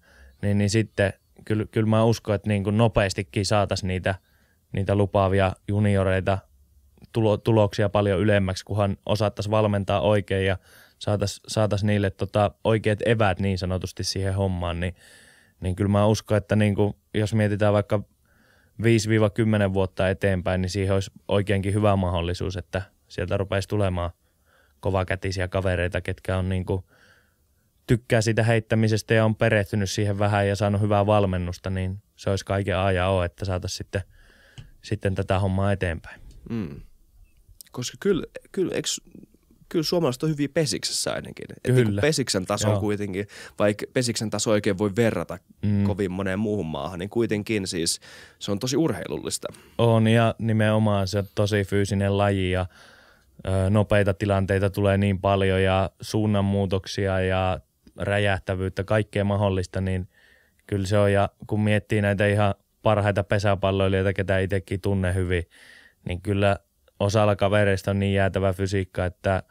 niin, niin sitten kyllä, kyllä mä uskon, että niin kuin nopeastikin saataisiin niitä, niitä lupaavia junioreita tulo, tuloksia paljon ylemmäksi, kunhan osattaisiin valmentaa oikein ja saataisiin saatais niille tota oikeat eväät niin sanotusti siihen hommaan, niin, niin kyllä mä uskon, että niin kuin, jos mietitään vaikka 5-10 vuotta eteenpäin, niin siihen olisi oikeinkin hyvä mahdollisuus, että sieltä rupeisi tulemaan kovakätisiä kavereita, ketkä on niin kuin, tykkää siitä heittämisestä ja on perehtynyt siihen vähän ja saanut hyvää valmennusta, niin se olisi kaiken A ja O, että saataisiin sitten, sitten tätä hommaa eteenpäin. Mm. Koska kyllä, kyllä eikö kyllä suomalaiset on hyviä pesiksessä ainakin. Että niin kuin pesiksen taso Joo. kuitenkin, vaikka pesiksen taso oikein voi verrata mm. kovin moneen muuhun maahan, niin kuitenkin siis se on tosi urheilullista. On ja nimenomaan se on tosi fyysinen laji ja ö, nopeita tilanteita tulee niin paljon ja suunnanmuutoksia ja räjähtävyyttä, kaikkea mahdollista, niin kyllä se on. Ja kun miettii näitä ihan parhaita pesäpalloilijoita, ketä itsekin tunne hyvin, niin kyllä osalla kavereista on niin jäätävä fysiikka, että –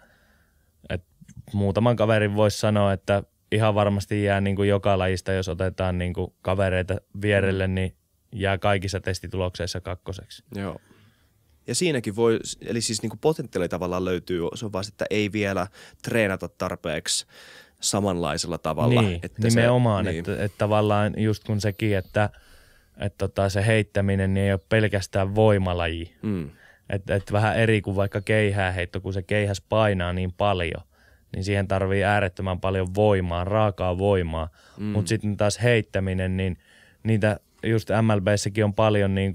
muutaman kaverin voisi sanoa, että ihan varmasti jää niin kuin joka lajista, jos otetaan niin kuin kavereita vierelle, niin jää kaikissa testitulokseissa kakkoseksi. Joo. Ja siinäkin voi, eli siis niin kuin potentiaali tavallaan löytyy, se on vaan, että ei vielä treenata tarpeeksi samanlaisella tavalla. Niin, että nimenomaan, se, niin. että, että tavallaan just kun sekin, että, että tota se heittäminen niin ei ole pelkästään voimalaji. Mm. Että et vähän eri kuin vaikka keihää heitto, kun se keihäs painaa niin paljon – niin siihen tarvii äärettömän paljon voimaa, raakaa voimaa. Mm. Mutta sitten niin taas heittäminen, niin niitä just MLBssäkin on paljon niin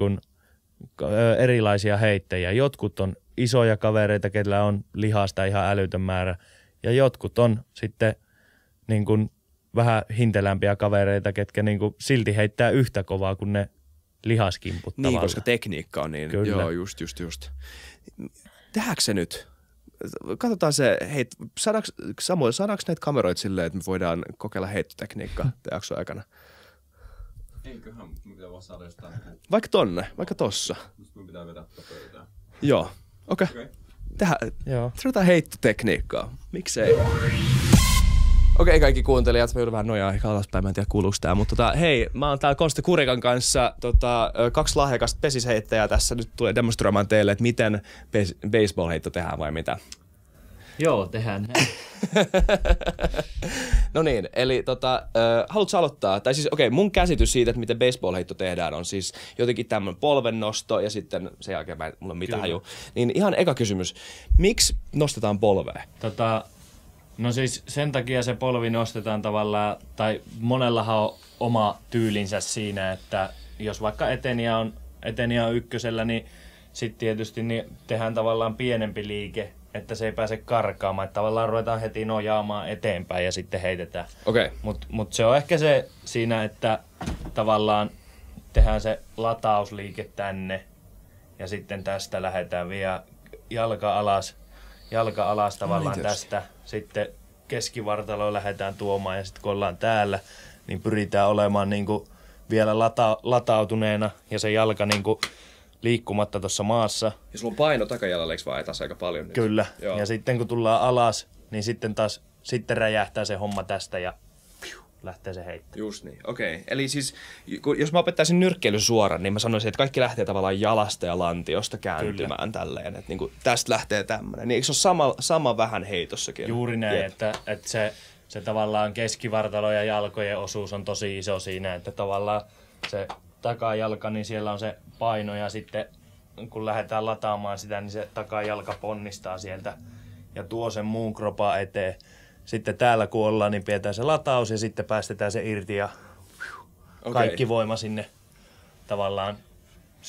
ö, erilaisia heittäjiä. Jotkut on isoja kavereita, kellä on lihasta ihan älytön määrä, ja jotkut on sitten niin kun, vähän hintelämpiä kavereita, ketkä niin kun, silti heittää yhtä kovaa kuin ne lihaskimput Niin, koska tekniikka on niin. Kyllä. Joo, just, just, just. Tehdäänkö se nyt? katsotaan se, hei, saadaanko, Samuel, saadaanko näitä kameroita silleen, että me voidaan kokeilla heittotekniikkaa hmm. tämän jakson aikana? Eiköhän, me pitää vaan saada jostain. Vaikka tonne, vaikka tossa. Nyt mun pitää vetää tuota pöytään. Joo, okei. Okay. Okay. Tehdään, Joo. heittotekniikkaa. Miksei? Joo. Okei okay, kaikki kuuntelijat, mä joudun vähän nojaa ehkä alaspäin, mä en tiedä kuuluuko tää, mutta tota, hei, mä oon täällä Konsti Kurikan kanssa tota, kaksi lahjakasta pesisheittäjää tässä. Nyt tulee demonstroimaan teille, että miten bes- baseball-heitto tehdään vai mitä. Joo, tehdään no niin, eli tota, haluatko aloittaa? Tai siis okei, okay, mun käsitys siitä, että miten baseball-heitto tehdään on siis jotenkin tämmöinen polvennosto ja sitten sen jälkeen mä en, mulla on mitään haju. Niin ihan eka kysymys, miksi nostetaan polvea? Tota, No siis sen takia se polvi nostetaan tavallaan, tai monellahan on oma tyylinsä siinä, että jos vaikka Etenia on, Etenia on ykkösellä, niin sitten tietysti niin tehdään tavallaan pienempi liike, että se ei pääse karkaamaan. Että tavallaan ruvetaan heti nojaamaan eteenpäin ja sitten heitetään. Okay. Mutta mut se on ehkä se siinä, että tavallaan tehdään se latausliike tänne ja sitten tästä lähdetään vielä jalka alas jalka alas tavallaan no, tästä. Sitten keskivartalo lähdetään tuomaan ja sitten kun ollaan täällä, niin pyritään olemaan niin kuin vielä lata, latautuneena ja se jalka niin kuin liikkumatta tuossa maassa. Ja sulla on paino takajalalle, eikö vaan aika paljon? Nyt? Kyllä. Joo. Ja sitten kun tullaan alas, niin sitten taas sitten räjähtää se homma tästä ja lähtee se heittämään. Just niin, okei. Okay. Eli siis, jos mä opettaisin nyrkkeily suoraan, niin mä sanoisin, että kaikki lähtee tavallaan jalasta ja lantiosta kääntymään Kyllä. tälleen. Että niin kuin, tästä lähtee tämmöinen. Niin eikö se ole sama, sama vähän heitossakin? Juuri näin, Jep. että, että se, se tavallaan keskivartalo ja jalkojen osuus on tosi iso siinä, että tavallaan se takajalka, niin siellä on se paino ja sitten kun lähdetään lataamaan sitä, niin se takajalka ponnistaa sieltä ja tuo sen muun kropan eteen. Sitten täällä kun ollaan, niin pidetään se lataus ja sitten päästetään se irti ja okay. kaikki voima sinne tavallaan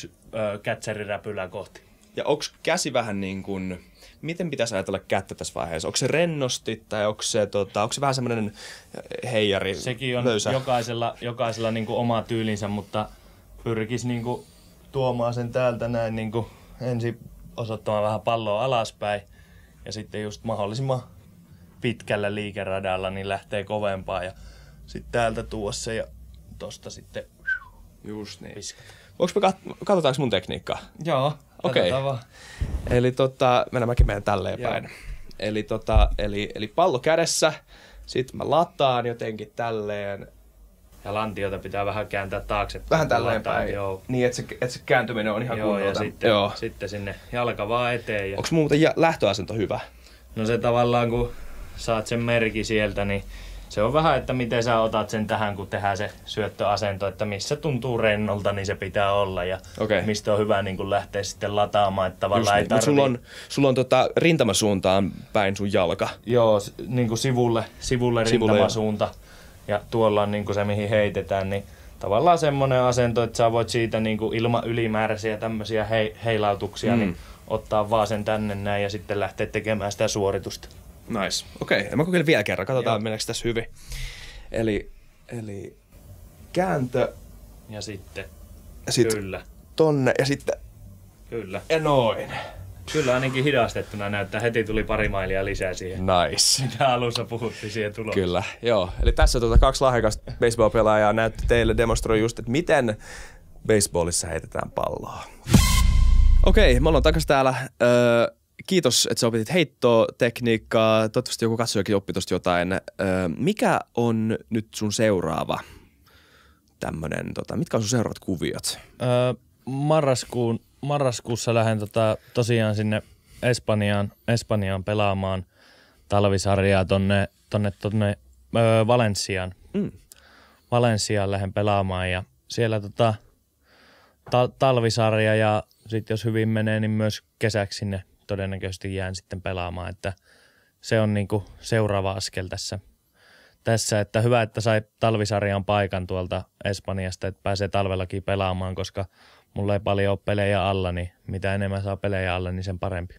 ö, kätsäriräpylää kohti. Ja onko käsi vähän niin kuin, miten pitäisi ajatella kättä tässä vaiheessa? Onko se rennosti tai onko se, tota, onko se vähän semmoinen heijari? Sekin on löysä? jokaisella, jokaisella niin kuin oma tyylinsä, mutta pyrkisi niin kuin tuomaan sen täältä näin niin kuin ensin osoittamaan vähän palloa alaspäin ja sitten just mahdollisimman pitkällä liikeradalla, niin lähtee kovempaa ja sitten täältä tuossa ja tosta sitten Just niin. Onks me kat- katsotaanko mun tekniikkaa? Joo, Okei. Okay. Eli tota, mennään mäkin meidän tälleen Joo. päin. Eli, tota, eli, eli pallo kädessä, sitten mä lataan jotenkin tälleen. Ja lantiota pitää vähän kääntää taakse. Vähän tälleen päin. Joo. Niin, että se, että se kääntyminen on ihan joo, kunnolta. ja sitten, joo. sitten sinne jalka vaan eteen. Ja... Onko muuten lähtöasento hyvä? No se tavallaan, kun saat sen merki sieltä, niin se on vähän, että miten sä otat sen tähän, kun tehdään se syöttöasento, että missä tuntuu rennolta, niin se pitää olla ja okay. mistä on hyvä niin lähteä sitten lataamaan, että tavallaan Just, ei niin. tarvi... Sulla on, sulla on tota rintamasuuntaan päin sun jalka. Joo, niin kuin sivulle, sivulle, sivulle rintamasuunta jo. ja tuolla on niin kuin se, mihin heitetään, niin tavallaan semmoinen asento, että sä voit siitä niin kuin ilman ylimääräisiä tämmöisiä hei, heilautuksia, mm. niin ottaa vaan sen tänne näin ja sitten lähteä tekemään sitä suoritusta. Nice. Okei, okay. mä kokeilen vielä kerran. Katsotaan, Joo. meneekö tässä hyvin. Eli, eli kääntö. Ja sitten. Ja sit Kyllä. Tonne ja sitten. Kyllä. Ja noin. Kyllä ainakin hidastettuna näyttää. Heti tuli pari mailia lisää siihen. Nice. Mitä alussa puhuttiin siihen tuloon. Kyllä, joo. Eli tässä tuota kaksi lahjakasta baseball-pelaajaa näytti teille demonstroi just, että miten baseballissa heitetään palloa. Okei, okay, me ollaan takaisin täällä. Öö, kiitos, että sä opetit heittotekniikkaa. Toivottavasti joku katsojakin oppi tuosta jotain. Mikä on nyt sun seuraava tämmönen, tota, mitkä on sun seuraavat kuviot? Öö, marraskuun, marraskuussa lähden tota, tosiaan sinne Espanjaan, Espanjaan pelaamaan talvisarjaa tonne, tonne, tonne öö, Valensiaan. Mm. Valensiaan lähden pelaamaan ja siellä tota, ta- talvisarja ja sitten jos hyvin menee, niin myös kesäksi sinne todennäköisesti jään sitten pelaamaan, että se on niin kuin seuraava askel tässä. Tässä, että hyvä, että sai talvisarjan paikan tuolta Espanjasta, että pääsee talvellakin pelaamaan, koska mulla ei paljon ole pelejä alla, niin mitä enemmän saa pelejä alla, niin sen parempi.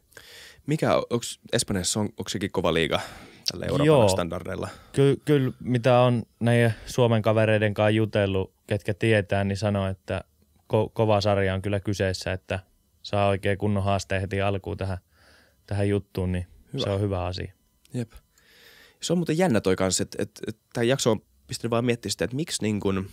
Mikä, onks Espanjassa, on, onko sekin kova liiga tällä Euroopan Joo. standardeilla? Kyllä, kyllä, mitä on näiden Suomen kavereiden kanssa jutellut, ketkä tietää, niin sanoo, että ko- kova sarja on kyllä kyseessä, että saa oikein kunnon haasteen heti alkuun tähän, tähän juttuun, niin hyvä. se on hyvä asia. Jep. Se on muuten jännä toi kanssa, että, että, että tämä jakso on pistänyt vaan miettimään sitä, että miksi niin kuin,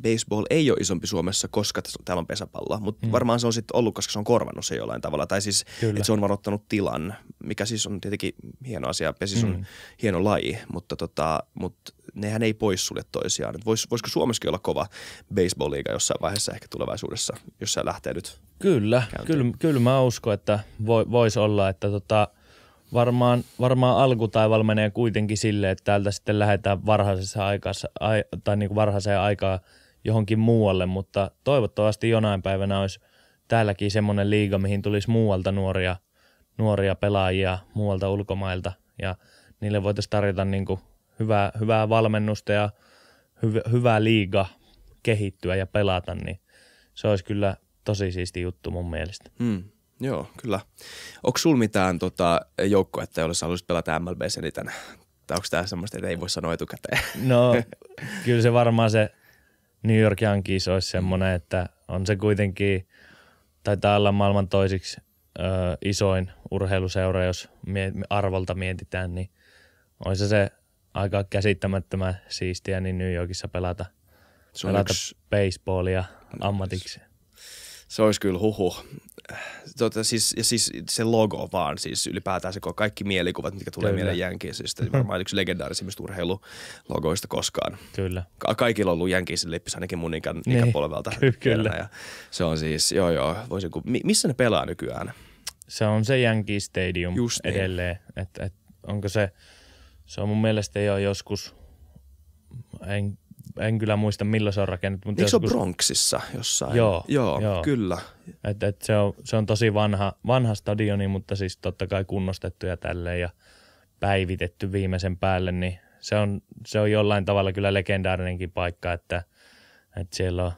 baseball ei ole isompi Suomessa, koska täällä on pesäpalloa, mutta mm. varmaan se on sitten ollut, koska se on korvannut se jollain tavalla. Tai siis, että se on varoittanut tilan, mikä siis on tietenkin hieno asia. Pesis siis mm. on hmm. hieno laji, mutta, tota, mut nehän ei poissulje toisiaan. Et vois, voisiko Suomessakin olla kova baseball-liiga jossain vaiheessa ehkä tulevaisuudessa, jos se lähtee nyt Kyllä, kyllä, kyllä mä uskon, että voi, voisi olla, että tota, varmaan, varmaan alkutaival menee kuitenkin sille, että täältä sitten lähdetään varhaisessa aikassa, ai, tai niin kuin varhaiseen aikaan – johonkin muualle, mutta toivottavasti jonain päivänä olisi täälläkin semmoinen liiga, mihin tulisi muualta nuoria, nuoria pelaajia muualta ulkomailta ja niille voitaisiin tarjota niin kuin hyvää, hyvää valmennusta ja hyv, hyvää liiga kehittyä ja pelata, niin se olisi kyllä tosi siisti juttu mun mielestä. Mm, joo, kyllä. Onko sulla mitään tota, joukkuetta, että sä haluaisit pelata MLBssä, niin tämän, tai onko tämä semmoista, että ei voi sanoa etukäteen? No, kyllä se varmaan se New York Yankees olisi semmoinen, mm. että on se kuitenkin, taitaa olla maailman toisiksi ö, isoin urheiluseura, jos mie- arvolta mietitään, niin olisi se aika käsittämättömän siistiä niin New Yorkissa pelata, pelata yks... baseballia ammatiksi. Se olisi kyllä huhu. Tota, siis, ja siis se logo vaan, siis ylipäätään se kaikki mielikuvat, mitkä tulee kyllä. mieleen Jänkiisistä. Varmaan yksi legendaarisimmista urheilulogoista koskaan. Kyllä. Ka- kaikilla on ollut Jänkiisin lippis ainakin mun ikä, niin. ikäpolvelta. Ky- kyllä. Ja se on siis, joo joo, voisin, kun, missä ne pelaa nykyään? Se on se Yankee Stadium Just niin. edelleen. Et, et, onko se, se on mun mielestä jo joskus, en en kyllä muista milloin se on rakennettu. Mutta Eikö joskus... se on Bronxissa jossain? Joo. Joo, joo. kyllä. Et, et se, on, se on tosi vanha, vanha stadioni, mutta siis totta kai kunnostettu ja tälleen ja päivitetty viimeisen päälle, niin se on, se on jollain tavalla kyllä legendaarinenkin paikka, että, että siellä, on,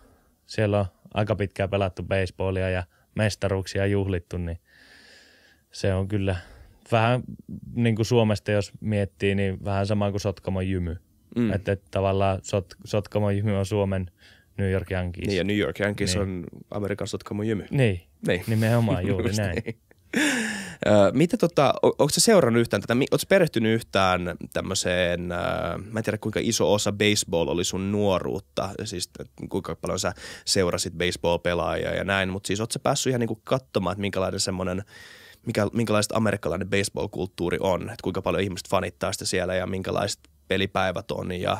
siellä on aika pitkään pelattu baseballia ja mestaruuksia juhlittu, niin se on kyllä vähän niin kuin Suomesta, jos miettii, niin vähän sama kuin Sotkamon jymy. Mm. Että et tavallaan Sot, Sotkamo Jymy on Suomen New York Yankees. Niin ja New York Yankees niin. on Amerikan Sotkamo Jymy. Niin, niin. nimenomaan juuri näin. Niin. Mitä tota, onko se seurannut yhtään tätä, ootko perehtynyt yhtään tämmöiseen, mä en tiedä kuinka iso osa baseball oli sun nuoruutta, siis kuinka paljon sä seurasit baseball-pelaajia ja näin, mutta siis ootko sä päässyt ihan niinku katsomaan, että minkälainen semmoinen, mikä, minkälaista amerikkalainen baseball-kulttuuri on, että kuinka paljon ihmiset fanittaa sitä siellä ja minkälaista pelipäivät on. Ja...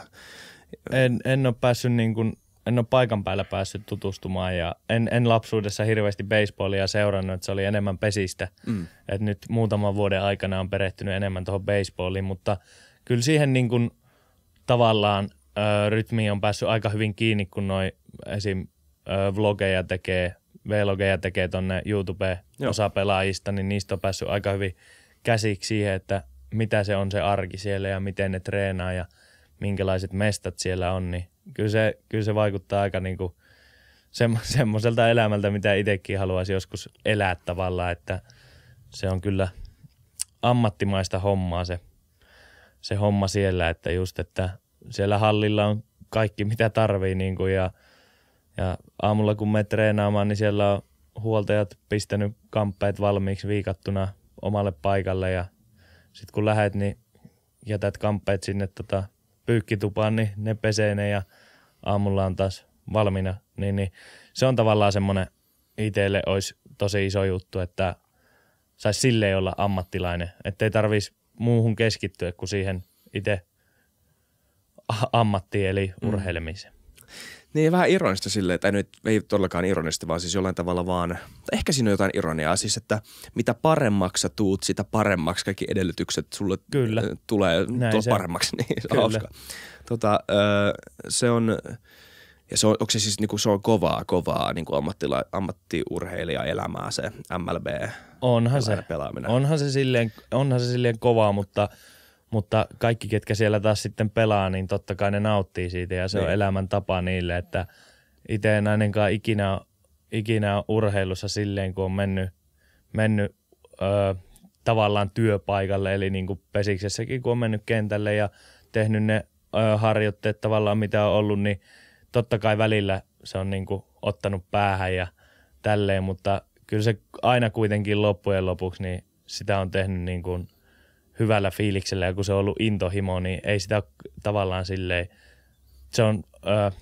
En, en ole päässyt niin kuin en ole paikan päällä päässyt tutustumaan ja en, en lapsuudessa hirveästi baseballia seurannut, että se oli enemmän pesistä. Mm. Et nyt muutaman vuoden aikana on perehtynyt enemmän tuohon baseballiin, mutta kyllä siihen niin kuin, tavallaan ö, rytmiin on päässyt aika hyvin kiinni, kun noi esim. Ö, vlogeja tekee, vlogeja tekee tonne YouTube osapelaajista niin niistä on päässyt aika hyvin käsiksi siihen, että mitä se on se arki siellä ja miten ne treenaa ja minkälaiset mestat siellä on, niin kyllä se, kyllä se vaikuttaa aika niin kuin semmoiselta elämältä, mitä itsekin haluaisi joskus elää tavallaan, että se on kyllä ammattimaista hommaa se, se homma siellä, että just, että siellä hallilla on kaikki mitä tarvii niin kuin ja, ja aamulla kun me treenaamaan, niin siellä on huoltajat pistänyt kamppeet valmiiksi viikattuna omalle paikalle ja sitten kun lähet, niin jätät kamppeet sinne tota, pyykkitupaan, niin ne pesee ne ja aamulla on taas valmiina. Niin, niin se on tavallaan semmoinen itselle olisi tosi iso juttu, että saisi silleen olla ammattilainen, ettei tarvitsisi muuhun keskittyä kuin siihen itse ammattiin eli mm. urheilemiseen. Niin vähän ironista silleen, että ei nyt ei todellakaan ironista, vaan siis jollain tavalla vaan, ehkä siinä on jotain ironiaa siis, että mitä paremmaksi sä tuut, sitä paremmaksi kaikki edellytykset sulle Kyllä. tulee Näin se. paremmaksi. Niin, se hauska. Tota, se on, ja se on, onko se siis kuin, niinku, se on kovaa, kovaa kuin niinku ammattila, elämää se MLB? Onhan se, pelaaminen. onhan se silleen, onhan se silleen kovaa, mutta – mutta kaikki, ketkä siellä taas sitten pelaa, niin totta kai ne nauttii siitä ja se niin. on elämäntapa niille, että itse en ainakaan ikinä, ikinä urheilussa silleen, kun on mennyt, mennyt ö, tavallaan työpaikalle, eli niin kuin pesiksessäkin, kun on mennyt kentälle ja tehnyt ne ö, harjoitteet tavallaan, mitä on ollut, niin totta kai välillä se on niin kuin ottanut päähän ja tälleen, mutta kyllä se aina kuitenkin loppujen lopuksi, niin sitä on tehnyt niin kuin hyvällä fiiliksellä ja kun se on ollut intohimo, niin ei sitä tavallaan silleen, se on ö,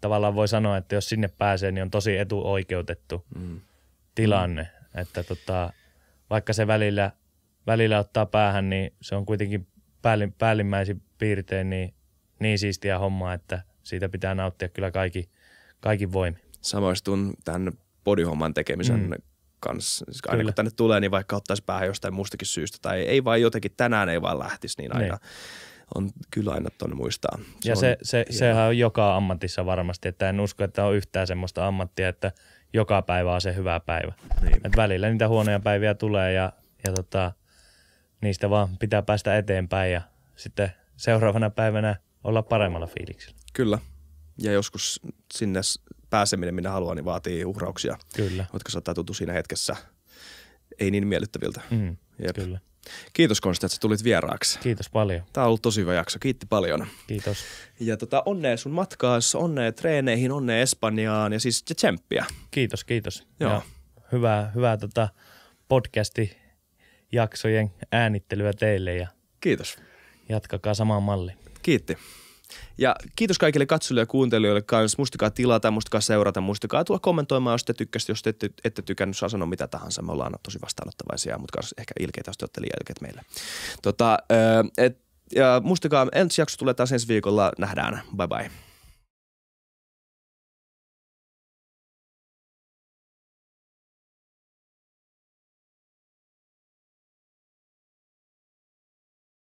tavallaan voi sanoa, että jos sinne pääsee, niin on tosi etuoikeutettu mm. tilanne, mm. että tota, vaikka se välillä, välillä ottaa päähän, niin se on kuitenkin päällim, päällimmäisin piirtein niin, niin siistiä hommaa, että siitä pitää nauttia kyllä kaikki, kaikki voimi. Samoistun tämän podihomman tekemisen mm kans, Siis aina Kyllä. kun tänne tulee, niin vaikka ottaisi päähän jostain muustakin syystä tai ei vaan jotenkin tänään ei vaan lähtisi, niin aina niin on kyllä aina tuonne muistaa. Se ja se, se, hieno. sehän on joka ammatissa varmasti, että en usko, että on yhtään semmoista ammattia, että joka päivä on se hyvä päivä. Niin. Et välillä niitä huonoja päiviä tulee ja, ja tota, niistä vaan pitää päästä eteenpäin ja sitten seuraavana päivänä olla paremmalla fiiliksellä. Kyllä. Ja joskus sinne pääseminen minne haluaa, niin vaatii uhrauksia, Kyllä. jotka saattaa tuntua siinä hetkessä ei niin miellyttäviltä. Mm, Jep. Kyllä. Kiitos Konsti, että sä tulit vieraaksi. Kiitos paljon. Tämä on ollut tosi hyvä jakso. Kiitti paljon. Kiitos. Ja tota, onnea sun matkaas, onnea treeneihin, onnea Espanjaan ja siis tsemppiä. Kiitos, kiitos. Joo. Ja hyvää, hyvää tota podcasti jaksojen äänittelyä teille ja Kiitos. Jatkakaa samaan malliin. Kiitti. Ja kiitos kaikille katsojille ja kuuntelijoille kanssa. Muistakaa tilata, muistakaa seurata, muistakaa tulla kommentoimaan, jos te tykkäsit, Jos te ette, ette tykännyt, saa sanoa mitä tahansa. Me ollaan tosi vastaanottavaisia, mutta ehkä ilkeitä, jos te olette liian ilkeitä meille. Tota, et, ja muistakaa, ensi jakso tulee taas ensi viikolla. Nähdään. Bye bye.